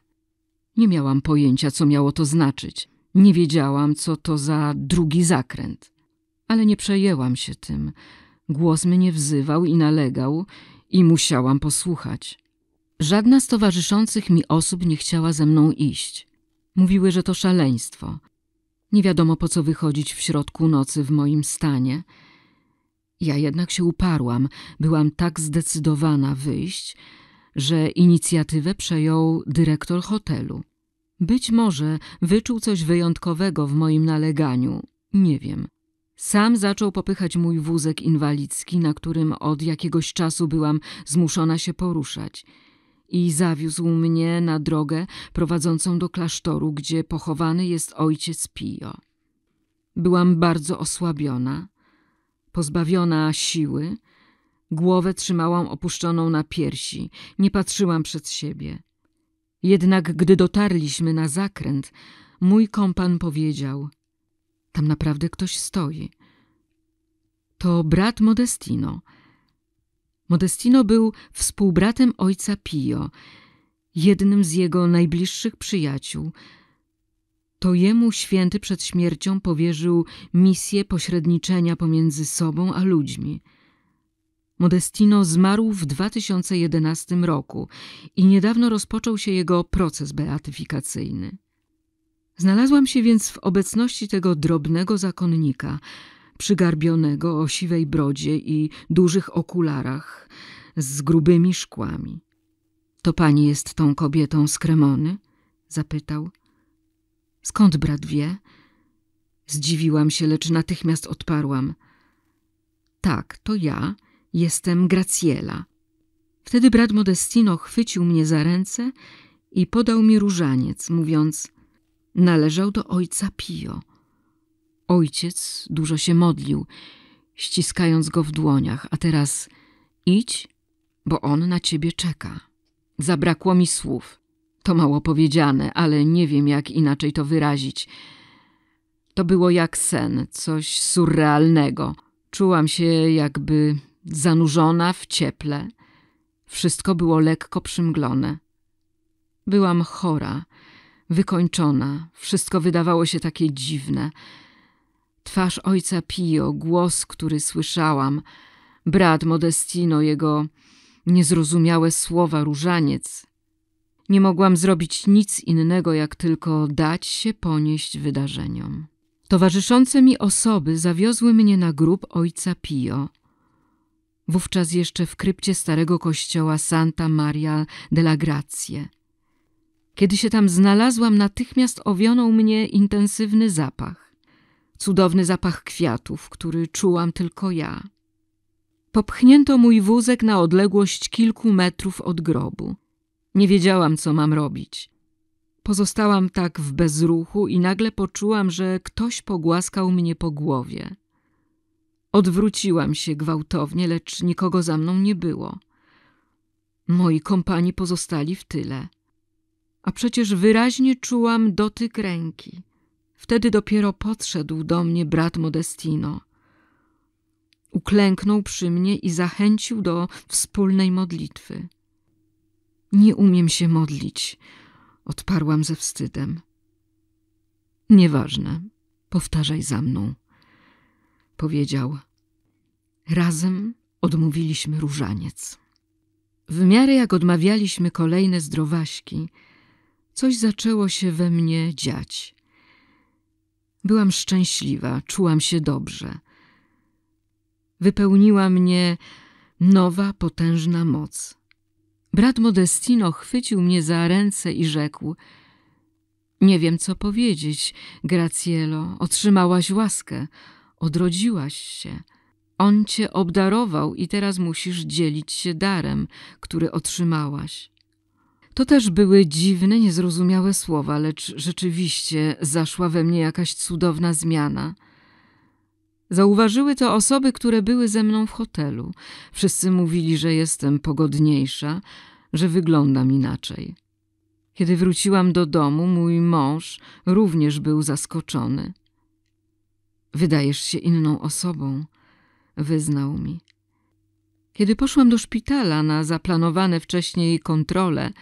Nie miałam pojęcia, co miało to znaczyć. Nie wiedziałam, co to za drugi zakręt. Ale nie przejęłam się tym. Głos mnie wzywał i nalegał i musiałam posłuchać. Żadna z towarzyszących mi osób nie chciała ze mną iść. Mówiły, że to szaleństwo. Nie wiadomo po co wychodzić w środku nocy w moim stanie. Ja jednak się uparłam. Byłam tak zdecydowana wyjść, że inicjatywę przejął dyrektor hotelu. Być może wyczuł coś wyjątkowego w moim naleganiu, nie wiem. Sam zaczął popychać mój wózek inwalidzki, na którym od jakiegoś czasu byłam zmuszona się poruszać. I zawiózł mnie na drogę prowadzącą do klasztoru, gdzie pochowany jest ojciec Pio. Byłam bardzo osłabiona, pozbawiona siły, Głowę trzymałam opuszczoną na piersi, nie patrzyłam przed siebie. Jednak gdy dotarliśmy na zakręt, mój kompan powiedział: Tam naprawdę ktoś stoi. To brat Modestino. Modestino był współbratem ojca Pio, jednym z jego najbliższych przyjaciół. To jemu święty przed śmiercią powierzył misję pośredniczenia pomiędzy sobą a ludźmi. Modestino zmarł w 2011 roku i niedawno rozpoczął się jego proces beatyfikacyjny. Znalazłam się więc w obecności tego drobnego zakonnika, przygarbionego o siwej brodzie i dużych okularach z grubymi szkłami. To pani jest tą kobietą z Kremony? zapytał. Skąd brat wie? Zdziwiłam się, lecz natychmiast odparłam. Tak, to ja Jestem Graciela. Wtedy brat Modestino chwycił mnie za ręce i podał mi różaniec, mówiąc Należał do ojca Pio. Ojciec dużo się modlił, ściskając go w dłoniach, a teraz idź, bo on na ciebie czeka. Zabrakło mi słów. To mało powiedziane, ale nie wiem, jak inaczej to wyrazić. To było jak sen, coś surrealnego. Czułam się, jakby zanurzona w cieple. Wszystko było lekko przymglone. Byłam chora, wykończona, wszystko wydawało się takie dziwne. Twarz ojca Pio, głos, który słyszałam, brat Modestino, jego niezrozumiałe słowa różaniec. Nie mogłam zrobić nic innego, jak tylko dać się ponieść wydarzeniom. Towarzyszące mi osoby zawiozły mnie na grób ojca Pio – wówczas jeszcze w krypcie starego kościoła Santa Maria della Grazie. Kiedy się tam znalazłam, natychmiast owionął mnie intensywny zapach. Cudowny zapach kwiatów, który czułam tylko ja. Popchnięto mój wózek na odległość kilku metrów od grobu. Nie wiedziałam, co mam robić. Pozostałam tak w bezruchu i nagle poczułam, że ktoś pogłaskał mnie po głowie. Odwróciłam się gwałtownie, lecz nikogo za mną nie było. Moi kompani pozostali w tyle. A przecież wyraźnie czułam dotyk ręki. Wtedy dopiero podszedł do mnie brat Modestino. Uklęknął przy mnie i zachęcił do wspólnej modlitwy. Nie umiem się modlić, odparłam ze wstydem. Nieważne, powtarzaj za mną powiedział. Razem odmówiliśmy różaniec. W miarę jak odmawialiśmy kolejne zdrowaśki, coś zaczęło się we mnie dziać. Byłam szczęśliwa, czułam się dobrze. Wypełniła mnie nowa, potężna moc. Brat Modestino chwycił mnie za ręce i rzekł: Nie wiem, co powiedzieć, Gracielo, otrzymałaś łaskę odrodziłaś się. On cię obdarował i teraz musisz dzielić się darem, który otrzymałaś. To też były dziwne, niezrozumiałe słowa, lecz rzeczywiście zaszła we mnie jakaś cudowna zmiana. Zauważyły to osoby, które były ze mną w hotelu. Wszyscy mówili, że jestem pogodniejsza, że wyglądam inaczej. Kiedy wróciłam do domu, mój mąż również był zaskoczony. Wydajesz się inną osobą, wyznał mi. Kiedy poszłam do szpitala na zaplanowane wcześniej kontrole,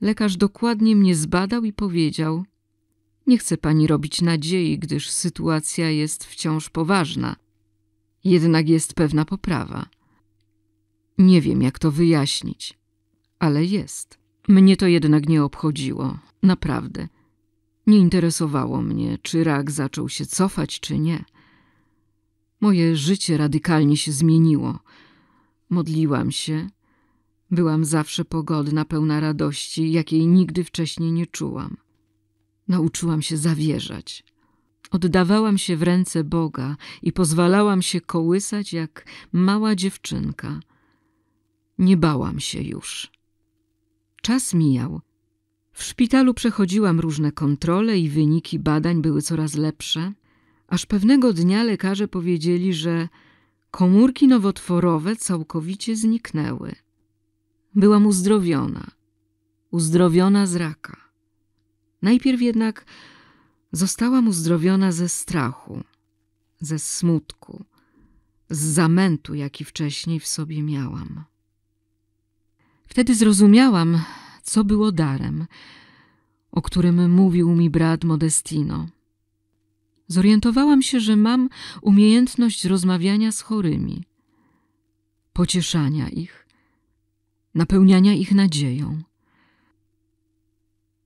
lekarz dokładnie mnie zbadał i powiedział: Nie chce pani robić nadziei, gdyż sytuacja jest wciąż poważna. Jednak jest pewna poprawa. Nie wiem, jak to wyjaśnić, ale jest. Mnie to jednak nie obchodziło, naprawdę. Nie interesowało mnie, czy rak zaczął się cofać, czy nie. Moje życie radykalnie się zmieniło. Modliłam się. Byłam zawsze pogodna, pełna radości, jakiej nigdy wcześniej nie czułam. Nauczyłam się zawierzać. Oddawałam się w ręce Boga i pozwalałam się kołysać jak mała dziewczynka. Nie bałam się już. Czas mijał, w szpitalu przechodziłam różne kontrole i wyniki badań były coraz lepsze, aż pewnego dnia lekarze powiedzieli, że komórki nowotworowe całkowicie zniknęły. Byłam uzdrowiona, uzdrowiona z raka. Najpierw jednak zostałam uzdrowiona ze strachu, ze smutku, z zamętu, jaki wcześniej w sobie miałam. Wtedy zrozumiałam, co było darem, o którym mówił mi brat Modestino. Zorientowałam się, że mam umiejętność rozmawiania z chorymi, pocieszania ich, napełniania ich nadzieją.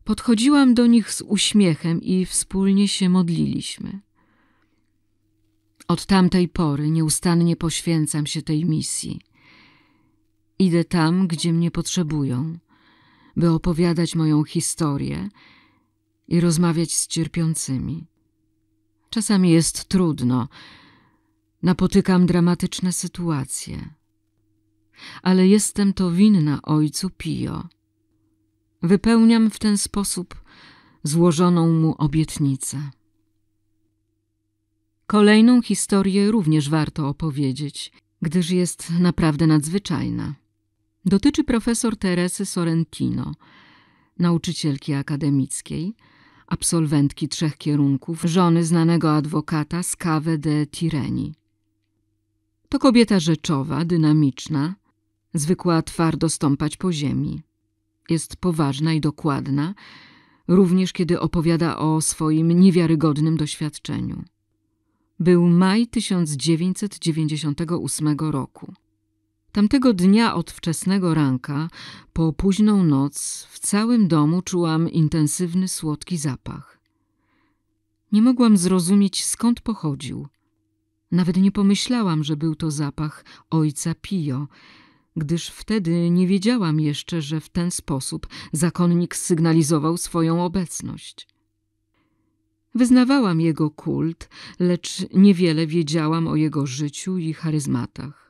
Podchodziłam do nich z uśmiechem i wspólnie się modliliśmy. Od tamtej pory nieustannie poświęcam się tej misji. Idę tam, gdzie mnie potrzebują – by opowiadać moją historię i rozmawiać z cierpiącymi. Czasami jest trudno, napotykam dramatyczne sytuacje, ale jestem to winna ojcu Pio. Wypełniam w ten sposób złożoną mu obietnicę. Kolejną historię również warto opowiedzieć, gdyż jest naprawdę nadzwyczajna. Dotyczy profesor Teresy Sorrentino, nauczycielki akademickiej, absolwentki trzech kierunków, żony znanego adwokata Scave de Tireni. To kobieta rzeczowa, dynamiczna, zwykła twardo stąpać po ziemi. Jest poważna i dokładna, również kiedy opowiada o swoim niewiarygodnym doświadczeniu. Był maj 1998 roku. Tamtego dnia od wczesnego ranka po późną noc w całym domu czułam intensywny, słodki zapach. Nie mogłam zrozumieć, skąd pochodził. Nawet nie pomyślałam, że był to zapach ojca Pio, gdyż wtedy nie wiedziałam jeszcze, że w ten sposób zakonnik sygnalizował swoją obecność. Wyznawałam jego kult, lecz niewiele wiedziałam o jego życiu i charyzmatach.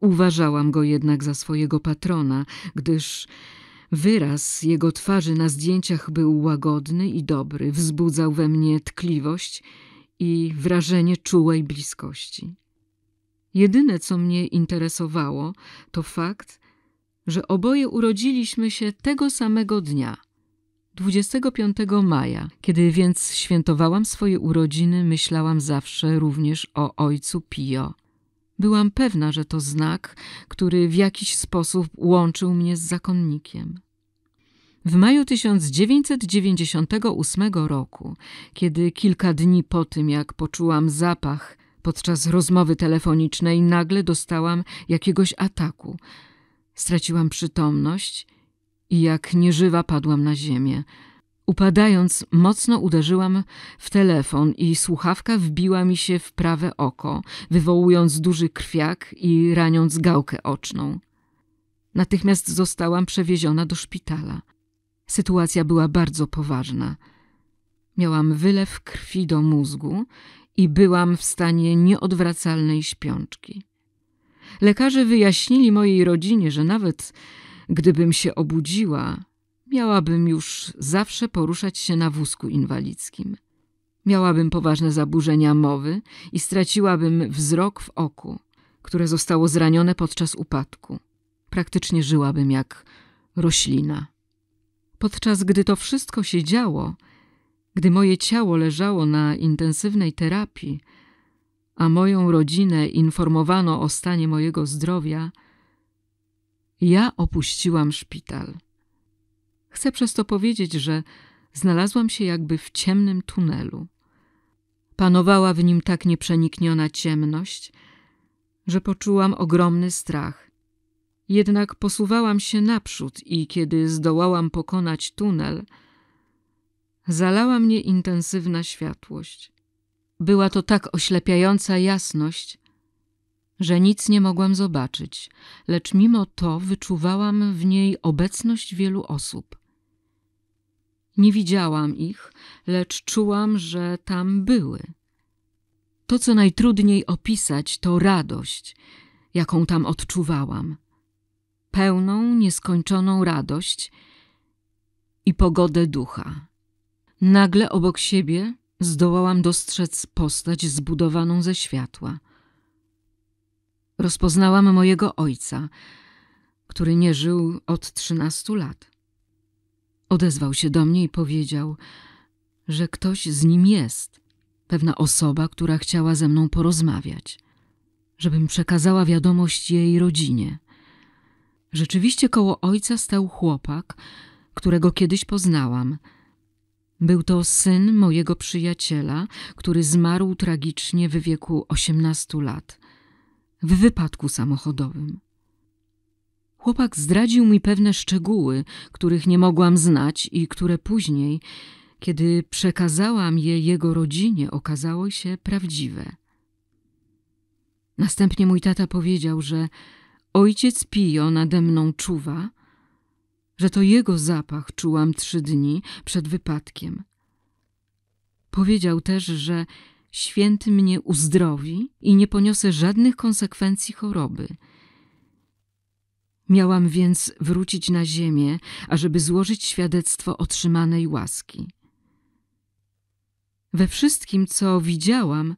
Uważałam go jednak za swojego patrona, gdyż wyraz jego twarzy na zdjęciach był łagodny i dobry, wzbudzał we mnie tkliwość i wrażenie czułej bliskości. Jedyne, co mnie interesowało, to fakt, że oboje urodziliśmy się tego samego dnia, 25 maja. Kiedy więc świętowałam swoje urodziny, myślałam zawsze również o ojcu Pio Byłam pewna, że to znak, który w jakiś sposób łączył mnie z zakonnikiem. W maju 1998 roku, kiedy kilka dni po tym, jak poczułam zapach podczas rozmowy telefonicznej, nagle dostałam jakiegoś ataku. Straciłam przytomność i jak nieżywa padłam na ziemię – Upadając, mocno uderzyłam w telefon i słuchawka wbiła mi się w prawe oko, wywołując duży krwiak i raniąc gałkę oczną. Natychmiast zostałam przewieziona do szpitala. Sytuacja była bardzo poważna. Miałam wylew krwi do mózgu i byłam w stanie nieodwracalnej śpiączki. Lekarze wyjaśnili mojej rodzinie, że nawet gdybym się obudziła, Miałabym już zawsze poruszać się na wózku inwalidzkim. Miałabym poważne zaburzenia mowy i straciłabym wzrok w oku, które zostało zranione podczas upadku. Praktycznie żyłabym jak roślina. Podczas gdy to wszystko się działo, gdy moje ciało leżało na intensywnej terapii, a moją rodzinę informowano o stanie mojego zdrowia, ja opuściłam szpital. Chcę przez to powiedzieć, że znalazłam się jakby w ciemnym tunelu. Panowała w nim tak nieprzenikniona ciemność, że poczułam ogromny strach. Jednak posuwałam się naprzód i kiedy zdołałam pokonać tunel, zalała mnie intensywna światłość. Była to tak oślepiająca jasność, że nic nie mogłam zobaczyć, lecz mimo to wyczuwałam w niej obecność wielu osób. Nie widziałam ich, lecz czułam, że tam były. To, co najtrudniej opisać, to radość, jaką tam odczuwałam. Pełną, nieskończoną radość i pogodę ducha. Nagle obok siebie zdołałam dostrzec postać zbudowaną ze światła. Rozpoznałam mojego ojca, który nie żył od trzynastu lat. Odezwał się do mnie i powiedział, że ktoś z nim jest, pewna osoba, która chciała ze mną porozmawiać, żebym przekazała wiadomość jej rodzinie. Rzeczywiście koło ojca stał chłopak, którego kiedyś poznałam. Był to syn mojego przyjaciela, który zmarł tragicznie w wieku 18 lat, w wypadku samochodowym. Chłopak zdradził mi pewne szczegóły, których nie mogłam znać i które później, kiedy przekazałam je jego rodzinie, okazały się prawdziwe. Następnie mój tata powiedział, że ojciec Pio nade mną czuwa, że to jego zapach czułam trzy dni przed wypadkiem. Powiedział też, że święty mnie uzdrowi i nie poniosę żadnych konsekwencji choroby – Miałam więc wrócić na ziemię, ażeby złożyć świadectwo otrzymanej łaski. We wszystkim, co widziałam,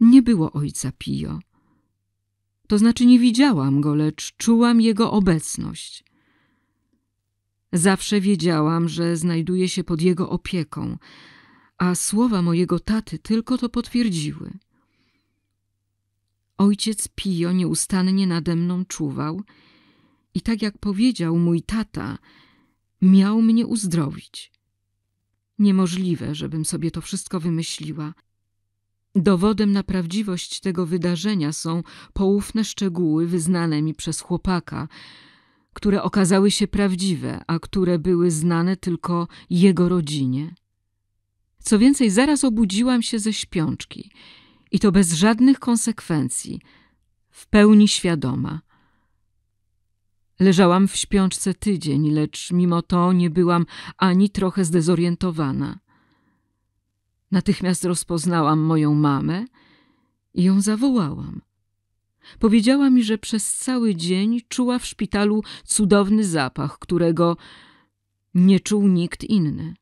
nie było ojca Pio. To znaczy nie widziałam go, lecz czułam jego obecność. Zawsze wiedziałam, że znajduję się pod jego opieką, a słowa mojego taty tylko to potwierdziły. Ojciec Pio nieustannie nade mną czuwał – i tak jak powiedział mój tata, miał mnie uzdrowić. Niemożliwe, żebym sobie to wszystko wymyśliła. Dowodem na prawdziwość tego wydarzenia są poufne szczegóły wyznane mi przez chłopaka, które okazały się prawdziwe, a które były znane tylko jego rodzinie. Co więcej, zaraz obudziłam się ze śpiączki i to bez żadnych konsekwencji, w pełni świadoma – Leżałam w śpiączce tydzień, lecz mimo to nie byłam ani trochę zdezorientowana. Natychmiast rozpoznałam moją mamę i ją zawołałam. Powiedziała mi, że przez cały dzień czuła w szpitalu cudowny zapach, którego nie czuł nikt inny.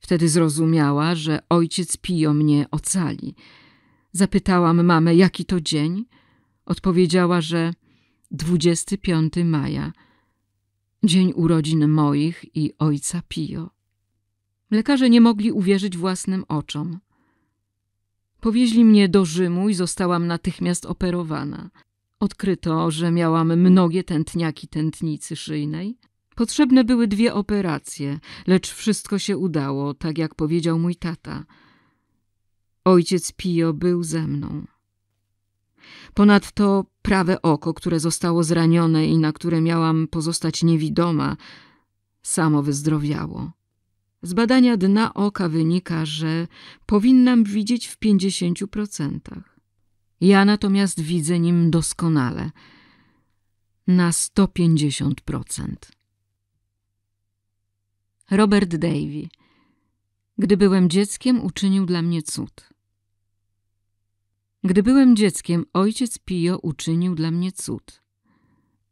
Wtedy zrozumiała, że ojciec pijo mnie ocali. Zapytałam mamę, jaki to dzień. Odpowiedziała, że 25 maja, dzień urodzin moich i ojca Pio. Lekarze nie mogli uwierzyć własnym oczom. Powieźli mnie do Rzymu i zostałam natychmiast operowana. Odkryto, że miałam mnogie tętniaki tętnicy szyjnej. Potrzebne były dwie operacje, lecz wszystko się udało, tak jak powiedział mój tata. Ojciec Pio był ze mną. Ponadto prawe oko, które zostało zranione i na które miałam pozostać niewidoma, samo wyzdrowiało. Z badania dna oka wynika, że powinnam widzieć w 50%. Ja natomiast widzę nim doskonale na 150%. Robert Davy. Gdy byłem dzieckiem, uczynił dla mnie cud. Gdy byłem dzieckiem, ojciec Pio uczynił dla mnie cud.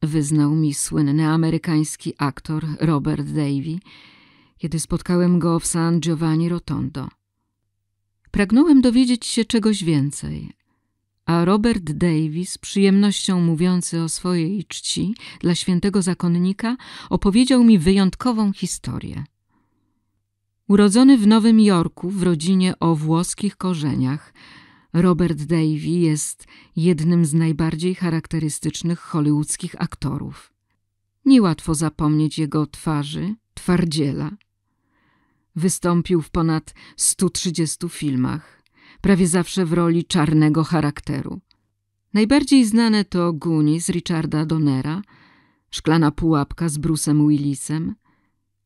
Wyznał mi słynny amerykański aktor Robert Davy, kiedy spotkałem go w San Giovanni Rotondo. Pragnąłem dowiedzieć się czegoś więcej, a Robert Davis, z przyjemnością mówiący o swojej czci dla świętego zakonnika, opowiedział mi wyjątkową historię. Urodzony w Nowym Jorku w rodzinie o włoskich korzeniach – Robert Davy jest jednym z najbardziej charakterystycznych hollywoodzkich aktorów. Niełatwo zapomnieć jego twarzy, twardziela. Wystąpił w ponad 130 filmach, prawie zawsze w roli czarnego charakteru. Najbardziej znane to Guni z Richarda Donera, Szklana pułapka z Bruce'em Willisem,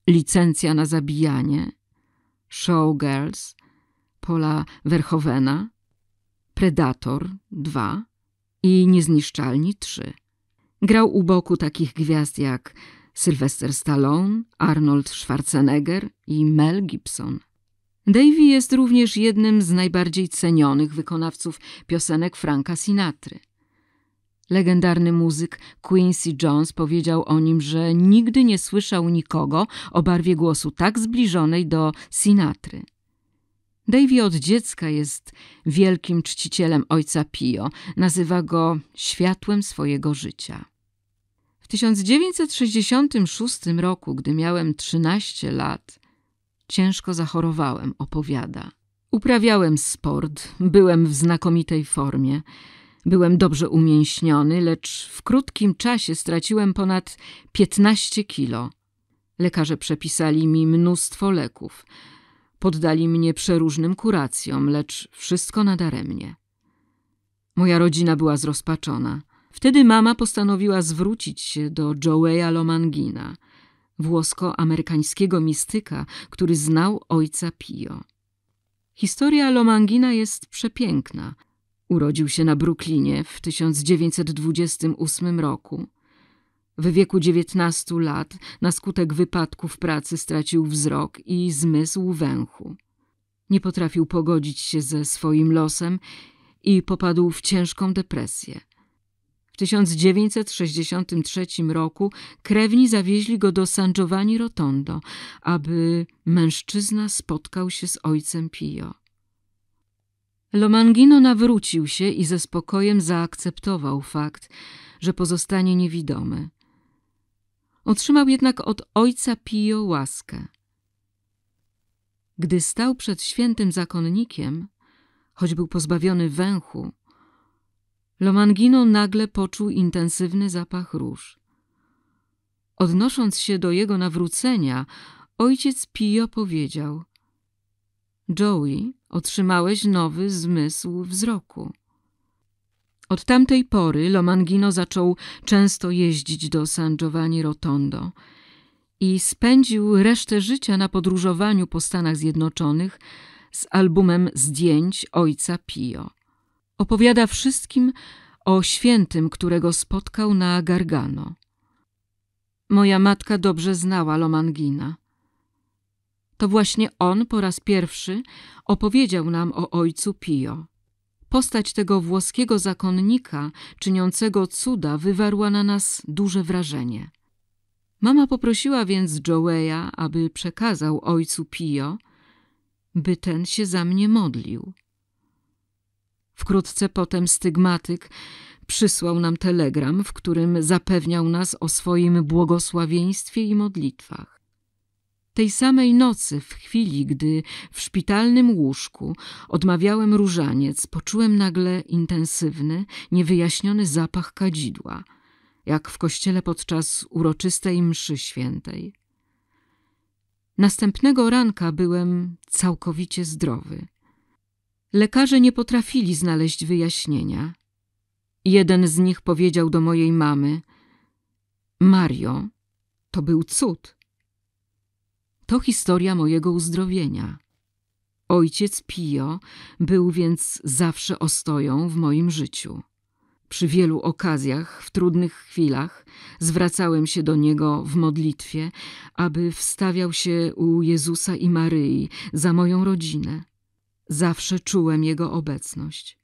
Licencja na zabijanie, Showgirls, Pola Verhovena – Predator 2 i Niezniszczalni 3. Grał u boku takich gwiazd jak Sylvester Stallone, Arnold Schwarzenegger i Mel Gibson. Davy jest również jednym z najbardziej cenionych wykonawców piosenek Franka Sinatry. Legendarny muzyk Quincy Jones powiedział o nim, że nigdy nie słyszał nikogo o barwie głosu tak zbliżonej do Sinatry. Davy od dziecka jest wielkim czcicielem ojca Pio. Nazywa go światłem swojego życia. W 1966 roku, gdy miałem 13 lat, ciężko zachorowałem, opowiada. Uprawiałem sport, byłem w znakomitej formie. Byłem dobrze umięśniony, lecz w krótkim czasie straciłem ponad 15 kilo. Lekarze przepisali mi mnóstwo leków – Poddali mnie przeróżnym kuracjom, lecz wszystko nadaremnie. Moja rodzina była zrozpaczona. Wtedy mama postanowiła zwrócić się do Joeya Lomangina, włosko-amerykańskiego mistyka, który znał ojca Pio. Historia Lomangina jest przepiękna. Urodził się na Brooklinie w 1928 roku. W wieku 19 lat na skutek wypadku w pracy stracił wzrok i zmysł węchu. Nie potrafił pogodzić się ze swoim losem i popadł w ciężką depresję. W 1963 roku krewni zawieźli go do San Giovanni Rotondo, aby mężczyzna spotkał się z ojcem Pio. Lomangino nawrócił się i ze spokojem zaakceptował fakt, że pozostanie niewidomy. Otrzymał jednak od ojca Pio łaskę. Gdy stał przed świętym zakonnikiem, choć był pozbawiony węchu, Lomangino nagle poczuł intensywny zapach róż. Odnosząc się do jego nawrócenia, ojciec Pio powiedział – Joey, otrzymałeś nowy zmysł wzroku. Od tamtej pory Lomangino zaczął często jeździć do San Giovanni Rotondo i spędził resztę życia na podróżowaniu po Stanach Zjednoczonych z albumem zdjęć ojca Pio. Opowiada wszystkim o świętym, którego spotkał na Gargano. Moja matka dobrze znała Lomangina. To właśnie on po raz pierwszy opowiedział nam o ojcu Pio. Postać tego włoskiego zakonnika, czyniącego cuda, wywarła na nas duże wrażenie. Mama poprosiła więc Joeya, aby przekazał ojcu Pio, by ten się za mnie modlił. Wkrótce potem stygmatyk przysłał nam telegram, w którym zapewniał nas o swoim błogosławieństwie i modlitwach. Tej samej nocy, w chwili, gdy w szpitalnym łóżku odmawiałem różaniec, poczułem nagle intensywny, niewyjaśniony zapach kadzidła, jak w kościele podczas uroczystej mszy świętej. Następnego ranka byłem całkowicie zdrowy. Lekarze nie potrafili znaleźć wyjaśnienia. Jeden z nich powiedział do mojej mamy: Mario, to był cud. To historia mojego uzdrowienia. Ojciec Pio był więc zawsze ostoją w moim życiu. Przy wielu okazjach, w trudnych chwilach, zwracałem się do Niego w modlitwie, aby wstawiał się u Jezusa i Maryi za moją rodzinę. Zawsze czułem Jego obecność.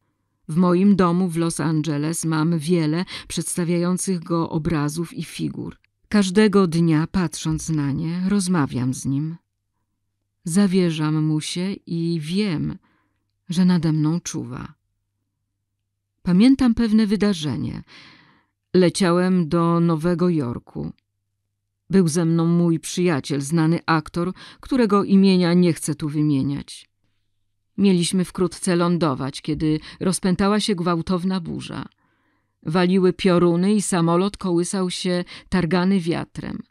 W moim domu w Los Angeles mam wiele przedstawiających Go obrazów i figur. Każdego dnia, patrząc na nie, rozmawiam z nim. Zawierzam mu się i wiem, że nade mną czuwa. Pamiętam pewne wydarzenie. Leciałem do Nowego Jorku. Był ze mną mój przyjaciel, znany aktor, którego imienia nie chcę tu wymieniać. Mieliśmy wkrótce lądować, kiedy rozpętała się gwałtowna burza. Waliły pioruny i samolot kołysał się targany wiatrem.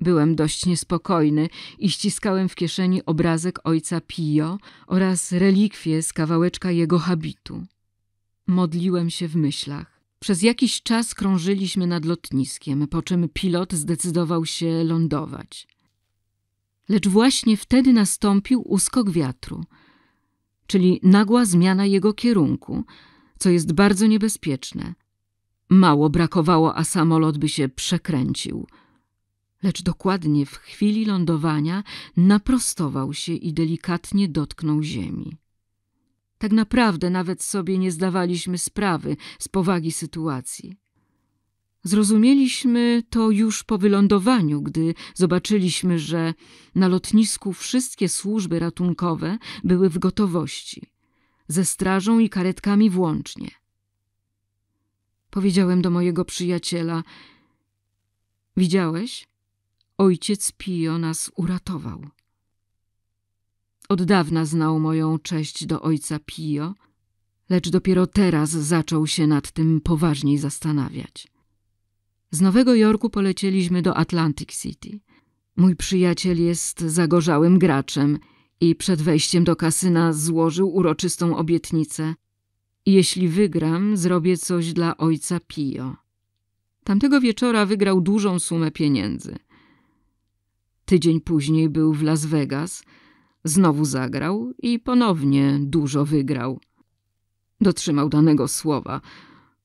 Byłem dość niespokojny i ściskałem w kieszeni obrazek ojca Pio oraz relikwie z kawałeczka jego habitu. Modliłem się w myślach. Przez jakiś czas krążyliśmy nad lotniskiem, po czym pilot zdecydował się lądować. Lecz właśnie wtedy nastąpił uskok wiatru, czyli nagła zmiana jego kierunku, co jest bardzo niebezpieczne – Mało brakowało, a samolot by się przekręcił. Lecz dokładnie w chwili lądowania naprostował się i delikatnie dotknął ziemi. Tak naprawdę nawet sobie nie zdawaliśmy sprawy z powagi sytuacji. Zrozumieliśmy to już po wylądowaniu, gdy zobaczyliśmy, że na lotnisku wszystkie służby ratunkowe były w gotowości, ze strażą i karetkami włącznie. Powiedziałem do mojego przyjaciela. Widziałeś? Ojciec Pio nas uratował. Od dawna znał moją cześć do ojca Pio, lecz dopiero teraz zaczął się nad tym poważniej zastanawiać. Z Nowego Jorku polecieliśmy do Atlantic City. Mój przyjaciel jest zagorzałym graczem i przed wejściem do kasyna złożył uroczystą obietnicę, jeśli wygram, zrobię coś dla ojca Pio. Tamtego wieczora wygrał dużą sumę pieniędzy. Tydzień później był w Las Vegas, znowu zagrał i ponownie dużo wygrał. Dotrzymał danego słowa.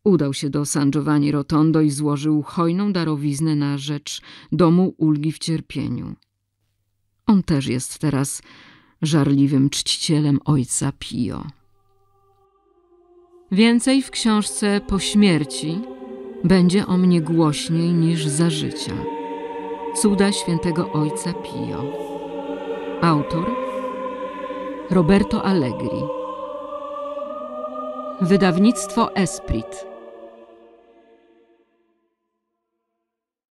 Udał się do San Giovanni Rotondo i złożył hojną darowiznę na rzecz domu ulgi w cierpieniu. On też jest teraz żarliwym czcicielem ojca Pio. Więcej w książce Po śmierci będzie o mnie głośniej niż za życia. Cuda świętego ojca Pio. Autor Roberto Allegri. Wydawnictwo Esprit.